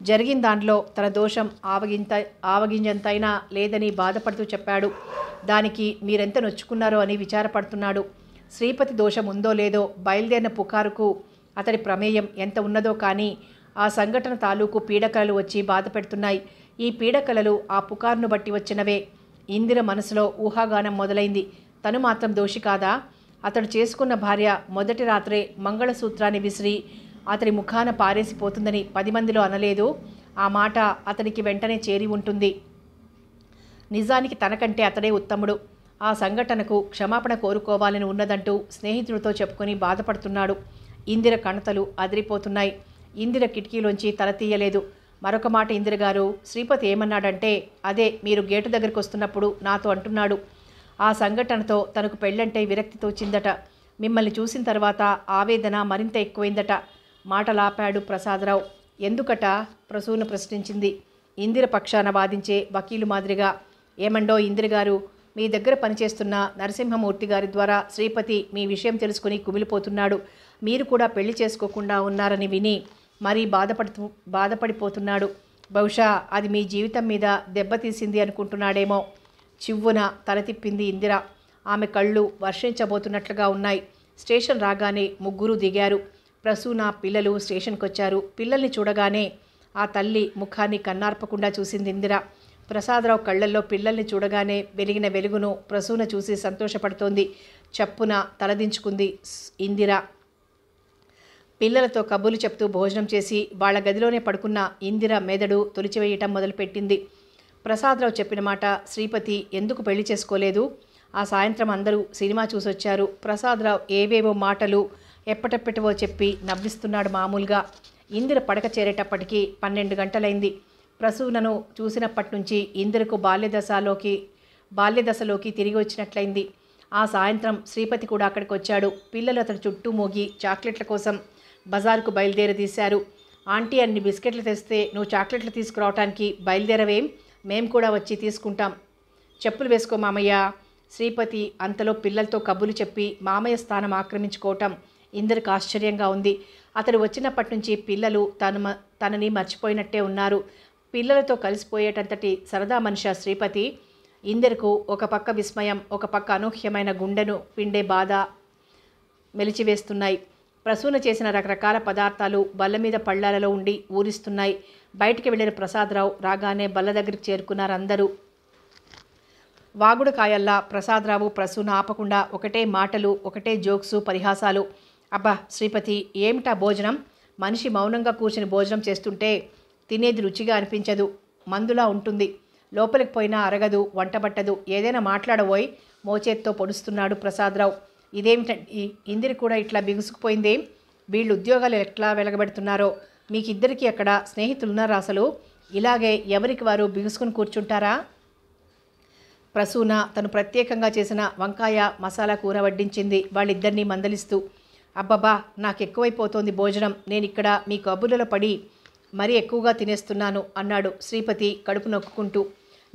జరిగిన దాంట్లో తన దోషం ఆవగింత ఆవగింజంతైనా లేదని బాధపడుతూ చెప్పాడు దానికి మీరెంత నొచ్చుకున్నారో అని విచారపడుతున్నాడు శ్రీపతి దోషం ఉందో లేదో బయలుదేరిన పుకారుకు అతడి ప్రమేయం ఎంత ఉన్నదో కానీ ఆ సంఘటన తాలూకు పీడకలలు వచ్చి బాధ పెడుతున్నాయి ఈ పీడకలలు ఆ పుకారును బట్టి వచ్చినవే ఇందిర మనసులో ఊహాగానం మొదలైంది తను మాత్రం దోషి కాదా అతడు చేసుకున్న భార్య మొదటి రాత్రే మంగళసూత్రాన్ని విసిరి అతడి ముఖాన పారేసిపోతుందని పది మందిలో అనలేదు ఆ మాట అతనికి వెంటనే చేరి ఉంటుంది నిజానికి తనకంటే అతడే ఉత్తముడు ఆ సంఘటనకు క్షమాపణ కోరుకోవాలని ఉన్నదంటూ స్నేహితుడితో చెప్పుకొని బాధపడుతున్నాడు ఇందిర కణతలు అదిరిపోతున్నాయి ఇందిర కిటికీలోంచి తల తీయలేదు మరొక మాట ఇందిర గారు శ్రీపతి ఏమన్నాడంటే అదే మీరు గేటు దగ్గరికి వస్తున్నప్పుడు నాతో అంటున్నాడు ఆ సంఘటనతో తనకు పెళ్ళంటే విరక్తి తోచిందట మిమ్మల్ని చూసిన తర్వాత ఆవేదన మరింత ఎక్కువైందట మాటలాపాడు ప్రసాదరావు ఎందుకట ప్రసూను ప్రశ్నించింది ఇందిర పక్షాన వాదించే వకీలు మాదిరిగా ఏమండో ఇందిర గారు మీ దగ్గర పనిచేస్తున్న నరసింహమూర్తి గారి ద్వారా శ్రీపతి మీ విషయం తెలుసుకుని కుమిలిపోతున్నాడు మీరు కూడా పెళ్లి చేసుకోకుండా ఉన్నారని విని మరీ బాధపడుతూ బాధపడిపోతున్నాడు బహుశా అది మీ జీవితం మీద దెబ్బతీసింది అనుకుంటున్నాడేమో చివ్వున తల తిప్పింది ఇందిర ఆమె కళ్ళు వర్షించబోతున్నట్లుగా ఉన్నాయి స్టేషన్ రాగానే ముగ్గురు దిగారు ప్రసూన పిల్లలు స్టేషన్కి వచ్చారు పిల్లల్ని చూడగానే ఆ తల్లి ముఖాన్ని కన్నార్పకుండా చూసింది ఇందిర ప్రసాదరావు కళ్ళల్లో పిల్లల్ని చూడగానే వెలిగిన వెలుగును ప్రసూన చూసి సంతోషపడుతోంది చప్పున తలదించుకుంది ఇందిర పిల్లలతో కబుర్లు చెప్తూ భోజనం చేసి వాళ్ళ గదిలోనే పడుకున్న ఇందిర మెదడు తొలిచివేయటం మొదలుపెట్టింది ప్రసాదరావు చెప్పిన మాట శ్రీపతి ఎందుకు పెళ్లి చేసుకోలేదు ఆ సాయంత్రం అందరూ సినిమా చూసొచ్చారు ప్రసాదరావు ఏవేవో మాటలు ఎప్పటెప్పటివో చెప్పి నవ్విస్తున్నాడు మామూలుగా ఇందిర పడక చేరేటప్పటికీ పన్నెండు గంటలైంది ప్రసూనను చూసినప్పటి నుంచి ఇందిరకు బాల్యదశలోకి బాల్యదశలోకి తిరిగి వచ్చినట్లయింది ఆ సాయంత్రం శ్రీపతి కూడా అక్కడికి వచ్చాడు పిల్లలు అతడి చుట్టూ మోగి చాక్లెట్ల కోసం బజార్కు బయలుదేరదీశారు ఆంటీ అన్ని బిస్కెట్లు తెస్తే నువ్వు చాక్లెట్లు తీసుకురావటానికి బయలుదేరవేం మేం కూడా వచ్చి తీసుకుంటాం చెప్పులు వేసుకో మామయ్య శ్రీపతి అంతలో పిల్లలతో కబులు చెప్పి మామయ్య స్థానం ఆక్రమించుకోవటం ఇందరికి ఆశ్చర్యంగా ఉంది అతడు వచ్చినప్పటి నుంచి పిల్లలు తను తనని మర్చిపోయినట్టే ఉన్నారు పిల్లలతో కలిసిపోయేటంతటి సరదా మనిషి శ్రీపతి ఇందరికు ఒక పక్క విస్మయం ఒక పక్క అనూహ్యమైన గుండెను పిండే బాధ మెలిచివేస్తున్నాయి ప్రసూన చేసిన రకరకాల పదార్థాలు బల్ల మీద పళ్ళాలలో ఉండి ఊరిస్తున్నాయి బయటికి వెళ్ళిన ప్రసాదరావు రాగానే బల్ల దగ్గరికి చేరుకున్నారు అందరూ వాగుడు కాయల్లా ప్రసాదరావు ప్రసూన ఆపకుండా ఒకటే మాటలు ఒకటే జోక్సు పరిహాసాలు అబ్బా శ్రీపతి ఏమిటా భోజనం మనిషి మౌనంగా కూర్చుని భోజనం చేస్తుంటే తినేది రుచిగా అనిపించదు మందులా ఉంటుంది లోపలికి పోయినా అరగదు వంటబట్టదు ఏదైనా మాట్లాడబోయి మోచేత్తో పొడుస్తున్నాడు ప్రసాదరావు ఇదేమిటండి ఇందిరి కూడా ఇట్లా బిగుసుకుపోయింది వీళ్ళు ఉద్యోగాలు ఎట్లా వెలగబెడుతున్నారో మీకిద్దరికీ అక్కడ స్నేహితులున్నారా అసలు ఇలాగే ఎవరికి వారు బిగుసుకుని కూర్చుంటారా ప్రసూన తను ప్రత్యేకంగా చేసిన వంకాయ మసాలా కూర వడ్డించింది వాళ్ళిద్దరినీ మందలిస్తూ అబ్బబ్బా నాకు ఎక్కువైపోతోంది భోజనం నేను ఇక్కడ మీ కబుర్లలో పడి మరీ ఎక్కువగా తినేస్తున్నాను అన్నాడు శ్రీపతి కడుపు నొక్కుంటూ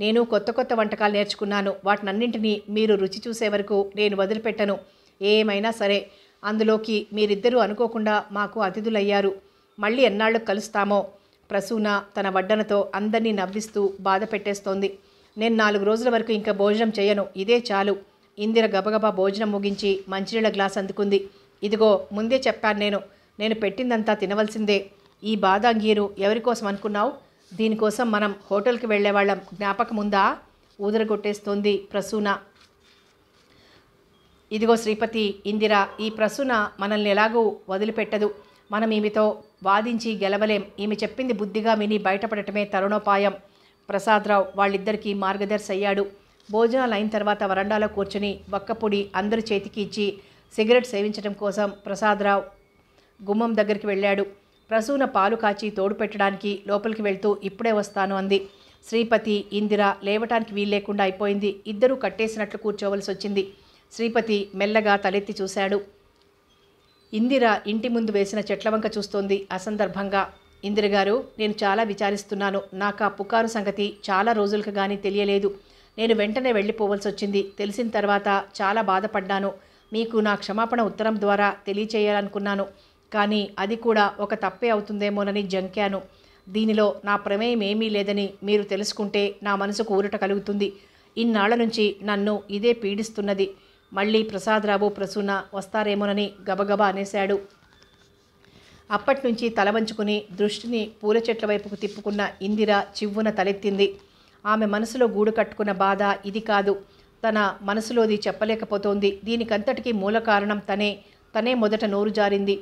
నేను కొత్త కొత్త వంటకాలు నేర్చుకున్నాను వాటినన్నింటినీ మీరు రుచి చూసే వరకు నేను వదిలిపెట్టను ఏమైనా సరే అందులోకి మీరిద్దరూ అనుకోకుండా మాకు అతిథులయ్యారు మళ్ళీ ఎన్నాళ్ళు కలుస్తామో ప్రసూన తన వడ్డనతో అందరినీ నవ్విస్తూ బాధ పెట్టేస్తోంది నేను నాలుగు రోజుల వరకు ఇంకా భోజనం చేయను ఇదే చాలు ఇందిర గబగబా భోజనం ముగించి మంచినీళ్ళ గ్లాస్ అందుకుంది ఇదిగో ముందే చెప్పాను నేను నేను పెట్టిందంతా తినవలసిందే ఈ బాదాంగీరు ఎవరికోసం అనుకున్నావు దీనికోసం మనం హోటల్కి వెళ్ళేవాళ్ళం జ్ఞాపకం ఉందా ఊదరగొట్టేస్తోంది ప్రసూన ఇదిగో శ్రీపతి ఇందిర ఈ ప్రసూన మనల్ని ఎలాగూ వదిలిపెట్టదు మనం ఈమెతో వాదించి గెలవలేం ఈమె చెప్పింది బుద్ధిగా విని బయటపడటమే తరుణోపాయం ప్రసాదరావు వాళ్ళిద్దరికీ మార్గదర్శి అయ్యాడు భోజనాలు అయిన తర్వాత వరండాలో కూర్చుని వక్కపొడి అందరి చేతికి ఇచ్చి సిగరెట్ సేవించడం కోసం ప్రసాదరావు గుమ్మం దగ్గరికి వెళ్ళాడు ప్రసూన పాలు కాచి తోడు పెట్టడానికి లోపలికి వెళ్తూ ఇప్పుడే వస్తాను అంది శ్రీపతి ఇందిర లేవటానికి వీల్లేకుండా అయిపోయింది ఇద్దరూ కట్టేసినట్లు కూర్చోవలసి వచ్చింది శ్రీపతి మెల్లగా తలెత్తి చూశాడు ఇందిర ఇంటి ముందు వేసిన చెట్లవంక చూస్తోంది అసందర్భంగా ఇందిరగారు నేను చాలా విచారిస్తున్నాను నాకు ఆ పుకారు సంగతి చాలా రోజులకు కానీ తెలియలేదు నేను వెంటనే వెళ్ళిపోవలసి వచ్చింది తెలిసిన తర్వాత చాలా బాధపడ్డాను మీకు నా క్షమాపణ ఉత్తరం ద్వారా తెలియచేయాలనుకున్నాను కానీ అది కూడా ఒక తప్పే అవుతుందేమోనని జంకాను దీనిలో నా ప్రమేయం ఏమీ లేదని మీరు తెలుసుకుంటే నా మనసుకు ఊరట కలుగుతుంది ఇన్నాళ్ల నుంచి నన్ను ఇదే పీడిస్తున్నది మళ్ళీ ప్రసాదరావు ప్రసూన వస్తారేమోనని గబగబా అనేశాడు అప్పట్నుంచి తల వంచుకుని దృష్టిని పూల చెట్ల వైపుకు తిప్పుకున్న ఇందిర చివ్వున తలెత్తింది ఆమె మనసులో గూడు కట్టుకున్న బాధ ఇది కాదు తన మనసులోది చెప్పలేకపోతోంది దీనికంతటికీ మూల కారణం తనే తనే మొదట నోరు జారింది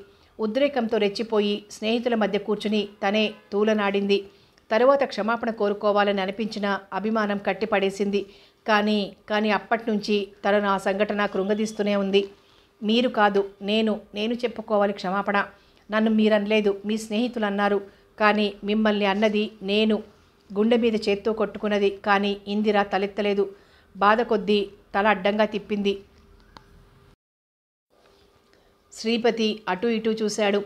ఉద్రేకంతో రెచ్చిపోయి స్నేహితుల మధ్య కూర్చుని తనే తూలనాడింది తరువాత క్షమాపణ కోరుకోవాలని అనిపించిన అభిమానం కట్టిపడేసింది కానీ కానీ అప్పటి నుంచి తనను ఆ సంఘటన కృంగదీస్తూనే ఉంది మీరు కాదు నేను నేను చెప్పుకోవాలి క్షమాపణ నన్ను మీరనలేదు మీ స్నేహితులు అన్నారు కానీ మిమ్మల్ని అన్నది నేను గుండె మీద చేత్తో కొట్టుకున్నది కానీ ఇందిరా తలెత్తలేదు బాధ కొద్దీ తల అడ్డంగా తిప్పింది శ్రీపతి అటు ఇటు చూశాడు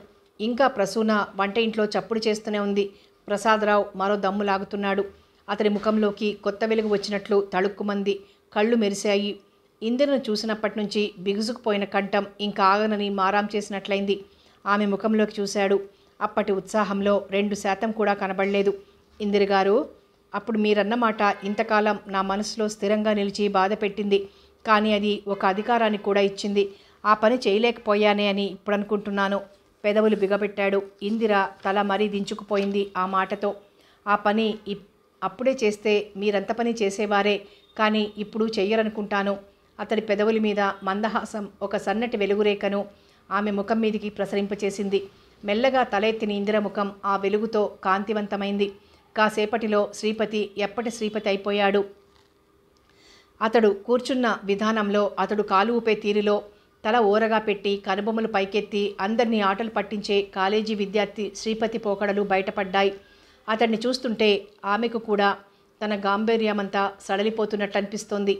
ఇంకా ప్రసూన వంట ఇంట్లో చప్పుడు చేస్తూనే ఉంది ప్రసాదరావు మరో దమ్ము లాగుతున్నాడు అతని ముఖంలోకి కొత్త వెలుగు వచ్చినట్లు తళుక్కుమంది కళ్ళు మెరిశాయి ఇందిరను చూసినప్పటి నుంచి బిగుసుకుపోయిన కంఠం ఇంకా ఆగనని మారాం చేసినట్లయింది ఆమె ముఖంలోకి చూశాడు అప్పటి ఉత్సాహంలో రెండు శాతం కూడా కనబడలేదు ఇందిరగారు అప్పుడు మీరన్నమాట ఇంతకాలం నా మనసులో స్థిరంగా నిలిచి బాధ పెట్టింది కానీ అది ఒక అధికారాన్ని కూడా ఇచ్చింది ఆ పని చేయలేకపోయానే అని ఇప్పుడు అనుకుంటున్నాను పెదవులు బిగబెట్టాడు ఇందిర తల మరీ దించుకుపోయింది ఆ మాటతో ఆ పని అప్పుడే చేస్తే మీరంత పని చేసేవారే కానీ ఇప్పుడు చెయ్యరనుకుంటాను అతడి పెదవుల మీద మందహాసం ఒక సన్నటి వెలుగురేఖను ఆమె ముఖం మీదికి ప్రసరింపచేసింది మెల్లగా తలెత్తిన ఇందిర ముఖం ఆ వెలుగుతో కాంతివంతమైంది కాసేపటిలో శ్రీపతి ఎప్పటి శ్రీపతి అయిపోయాడు అతడు కూర్చున్న విధానంలో అతడు కాలు ఊపే తీరులో తల ఊరగా పెట్టి కనుబొమ్మలు పైకెత్తి అందరినీ ఆటలు పట్టించే కాలేజీ విద్యార్థి శ్రీపతి పోకడలు బయటపడ్డాయి అతన్ని చూస్తుంటే ఆమెకు కూడా తన గాంభీర్యమంతా సడలిపోతున్నట్టు అనిపిస్తోంది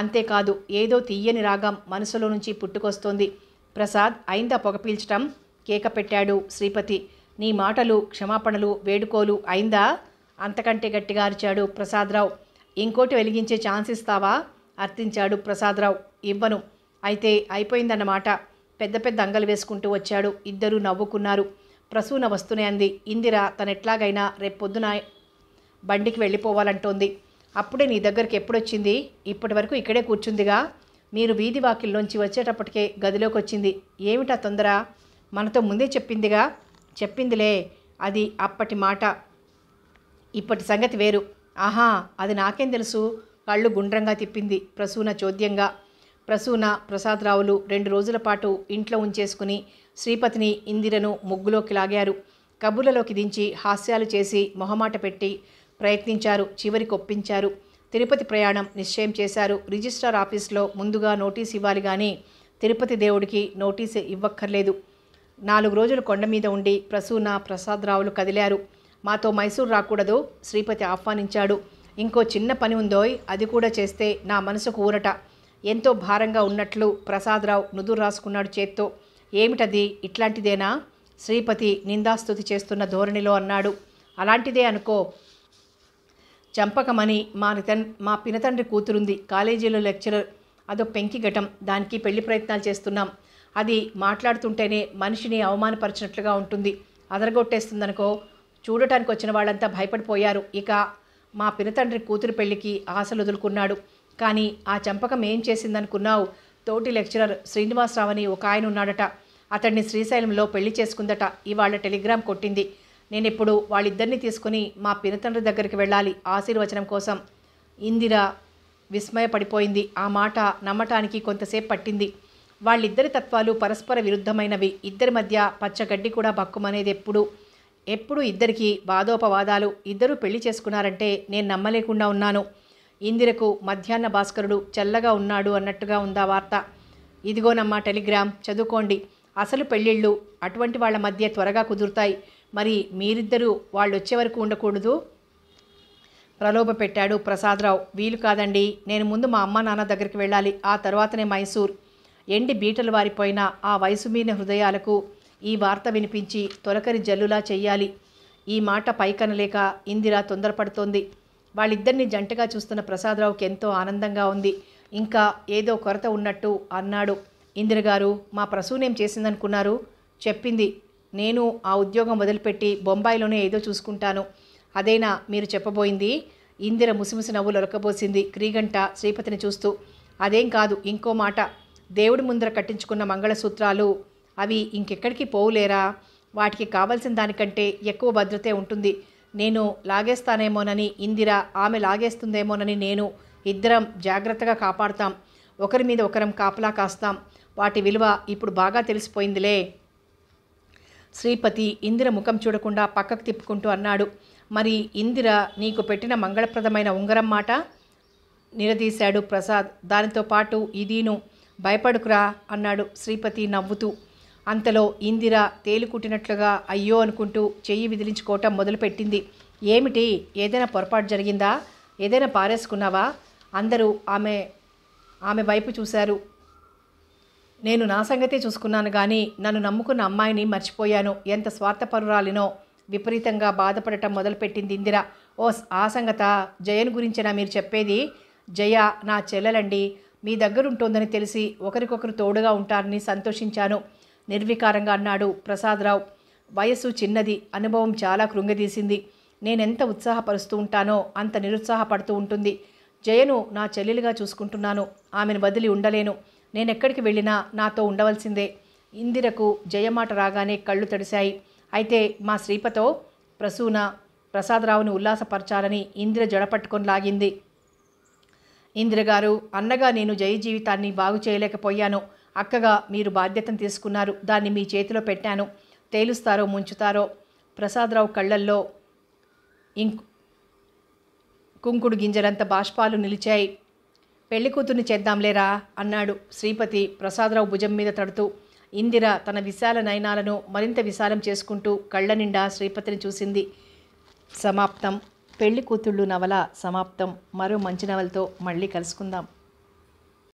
అంతేకాదు ఏదో తీయని రాగం మనసులో నుంచి పుట్టుకొస్తోంది ప్రసాద్ అయిందా పొగ పీల్చటం కేక పెట్టాడు శ్రీపతి నీ మాటలు క్షమాపణలు వేడుకోలు అయిందా అంతకంటే గట్టిగా అరిచాడు ప్రసాదరావు ఇంకోటి వెలిగించే ఛాన్స్ ఇస్తావా అర్థించాడు ప్రసాదరావు ఇవ్వను అయితే అయిపోయిందన్నమాట పెద్ద పెద్ద అంగలు వేసుకుంటూ వచ్చాడు ఇద్దరూ నవ్వుకున్నారు ప్రసూన వస్తూనే అంది ఇందిర తనెట్లాగైనా రేపొద్దున బండికి వెళ్ళిపోవాలంటోంది అప్పుడే నీ దగ్గరికి ఎప్పుడొచ్చింది ఇప్పటి వరకు ఇక్కడే కూర్చుందిగా మీరు వీధి వాకిల్లోంచి వచ్చేటప్పటికే గదిలోకి వచ్చింది ఏమిటా తొందర మనతో ముందే చెప్పిందిగా చెప్పిందిలే అది అప్పటి మాట ఇప్పటి సంగతి వేరు ఆహా అది నాకేం తెలుసు కళ్ళు గుండ్రంగా తిప్పింది ప్రసూన చోద్యంగా ప్రసూన ప్రసాదరావులు రెండు రోజుల పాటు ఇంట్లో ఉంచేసుకుని శ్రీపతిని ఇందిరను ముగ్గులోకి లాగారు కబుర్లలోకి దించి హాస్యాలు చేసి మొహమాట పెట్టి ప్రయత్నించారు చివరికి ఒప్పించారు తిరుపతి ప్రయాణం నిశ్చయం చేశారు రిజిస్ట్రార్ ఆఫీస్లో ముందుగా నోటీస్ ఇవ్వాలి కానీ తిరుపతి దేవుడికి నోటీసు ఇవ్వక్కర్లేదు నాలుగు రోజులు కొండ మీద ఉండి ప్రసూన ప్రసాదరావులు కదిలారు మాతో మైసూర్ రాకూడదు శ్రీపతి ఆహ్వానించాడు ఇంకో చిన్న పని ఉందోయ్ అది కూడా చేస్తే నా మనసుకు ఊరట ఎంతో భారంగా ఉన్నట్లు ప్రసాదరావు నుదురు రాసుకున్నాడు చేత్తో ఏమిటది ఇట్లాంటిదేనా శ్రీపతి నిందాస్తుతి చేస్తున్న ధోరణిలో అన్నాడు అలాంటిదే అనుకో చంపకమని మా నితన్ మా పినతండ్రి కూతురుంది కాలేజీలో లెక్చరర్ అదో పెంకి ఘటం దానికి పెళ్లి ప్రయత్నాలు చేస్తున్నాం అది మాట్లాడుతుంటేనే మనిషిని అవమానపరిచినట్లుగా ఉంటుంది అదరగొట్టేస్తుందనుకో చూడటానికి వచ్చిన వాళ్ళంతా భయపడిపోయారు ఇక మా పినతండ్రి కూతురు పెళ్లికి ఆశలు వదులుకున్నాడు కానీ ఆ చంపకం ఏం చేసిందనుకున్నావు తోటి లెక్చరర్ శ్రీనివాసరావు ఒక ఆయన ఉన్నాడట అతడిని శ్రీశైలంలో పెళ్లి చేసుకుందట ఇవాళ టెలిగ్రామ్ కొట్టింది నేను ఇప్పుడు వాళ్ళిద్దరిని తీసుకుని మా పినతండ్రి దగ్గరికి వెళ్ళాలి ఆశీర్వచనం కోసం ఇందిర విస్మయపడిపోయింది ఆ మాట నమ్మటానికి కొంతసేపు పట్టింది వాళ్ళిద్దరి తత్వాలు పరస్పర విరుద్ధమైనవి ఇద్దరి మధ్య పచ్చగడ్డి కూడా బక్కుమనేది ఎప్పుడూ ఎప్పుడు ఇద్దరికీ వాదోపవాదాలు ఇద్దరూ పెళ్లి చేసుకున్నారంటే నేను నమ్మలేకుండా ఉన్నాను ఇందిరకు మధ్యాహ్న భాస్కరుడు చల్లగా ఉన్నాడు అన్నట్టుగా ఉందా వార్త ఇదిగోనమ్మా టెలిగ్రామ్ చదువుకోండి అసలు పెళ్ళిళ్ళు అటువంటి వాళ్ళ మధ్య త్వరగా కుదురుతాయి మరి మీరిద్దరూ వాళ్ళు వచ్చే వరకు ఉండకూడదు ప్రలోభ పెట్టాడు ప్రసాదరావు వీలు కాదండి నేను ముందు మా అమ్మ నాన్న దగ్గరికి వెళ్ళాలి ఆ తర్వాతనే మైసూర్ ఎండి బీటలు వారిపోయిన ఆ వయసు మీన హృదయాలకు ఈ వార్త వినిపించి తొలకరి జల్లులా చెయ్యాలి ఈ మాట పైకనలేక ఇందిర తొందరపడుతోంది వాళ్ళిద్దరిని జంటగా చూస్తున్న ప్రసాదరావుకి ఎంతో ఆనందంగా ఉంది ఇంకా ఏదో కొరత ఉన్నట్టు అన్నాడు ఇందిరగారు మా ప్రసూనేం చేసిందనుకున్నారు చెప్పింది నేను ఆ ఉద్యోగం వదిలిపెట్టి బొంబాయిలోనే ఏదో చూసుకుంటాను అదేనా మీరు చెప్పబోయింది ఇందిర ముసిముసి నవ్వులు లొరకబోసింది క్రీగంట శ్రీపతిని చూస్తూ అదేం కాదు ఇంకో మాట దేవుడి ముందర కట్టించుకున్న మంగళసూత్రాలు అవి ఇంకెక్కడికి పోవులేరా వాటికి కావలసిన దానికంటే ఎక్కువ భద్రతే ఉంటుంది నేను లాగేస్తానేమోనని ఇందిర ఆమె లాగేస్తుందేమోనని నేను ఇద్దరం జాగ్రత్తగా కాపాడుతాం ఒకరి మీద ఒకరం కాపలా కాస్తాం వాటి విలువ ఇప్పుడు బాగా తెలిసిపోయిందిలే శ్రీపతి ఇందిర ముఖం చూడకుండా పక్కకు తిప్పుకుంటూ అన్నాడు మరి ఇందిర నీకు పెట్టిన మంగళప్రదమైన ఉంగరం మాట నిలదీశాడు ప్రసాద్ దానితో పాటు ఇదీను భయపడుకురా అన్నాడు శ్రీపతి నవ్వుతూ అంతలో ఇందిర తేలికుట్టినట్లుగా అయ్యో అనుకుంటూ చెయ్యి విదిలించుకోవటం మొదలుపెట్టింది ఏమిటి ఏదైనా పొరపాటు జరిగిందా ఏదైనా పారేసుకున్నావా అందరూ ఆమె ఆమె వైపు చూశారు నేను నా సంగతే చూసుకున్నాను కానీ నన్ను నమ్ముకున్న అమ్మాయిని మర్చిపోయాను ఎంత స్వార్థపరురాలినో విపరీతంగా బాధపడటం మొదలుపెట్టింది ఇందిర ఓ ఆ సంగత జయన్ గురించేనా మీరు చెప్పేది జయ నా చెల్లెలండి మీ దగ్గరుంటోందని తెలిసి ఒకరికొకరు తోడుగా ఉంటారని సంతోషించాను నిర్వికారంగా అన్నాడు ప్రసాదరావు వయస్సు చిన్నది అనుభవం చాలా కృంగదీసింది నేనెంత ఉత్సాహపరుస్తూ ఉంటానో అంత నిరుత్సాహపడుతూ ఉంటుంది జయను నా చెల్లెలుగా చూసుకుంటున్నాను ఆమెను వదిలి ఉండలేను నేనెక్కడికి వెళ్ళినా నాతో ఉండవలసిందే ఇందిరకు జయమాట రాగానే కళ్ళు తడిశాయి అయితే మా శ్రీపతో ప్రసూన ప్రసాదరావుని ఉల్లాసపరచాలని ఇందిర జడపట్టుకొని లాగింది ఇందిరగారు అన్నగా నేను జయ జీవితాన్ని బాగు చేయలేకపోయాను అక్కగా మీరు బాధ్యతను తీసుకున్నారు దాన్ని మీ చేతిలో పెట్టాను తేలుస్తారో ముంచుతారో ప్రసాదరావు కళ్ళల్లో ఇంక్ కుంకుడు గింజలంత బాష్పాలు నిలిచాయి పెళ్లి కూతుర్ని చేద్దాంలేరా అన్నాడు శ్రీపతి ప్రసాదరావు భుజం మీద తడుతూ ఇందిర తన విశాల నయనాలను మరింత విశాలం చేసుకుంటూ కళ్ళ నిండా శ్రీపతిని చూసింది సమాప్తం పెళ్లి కూతుళ్ళు నవల సమాప్తం మరో మంచి నవలతో మళ్ళీ కలుసుకుందాం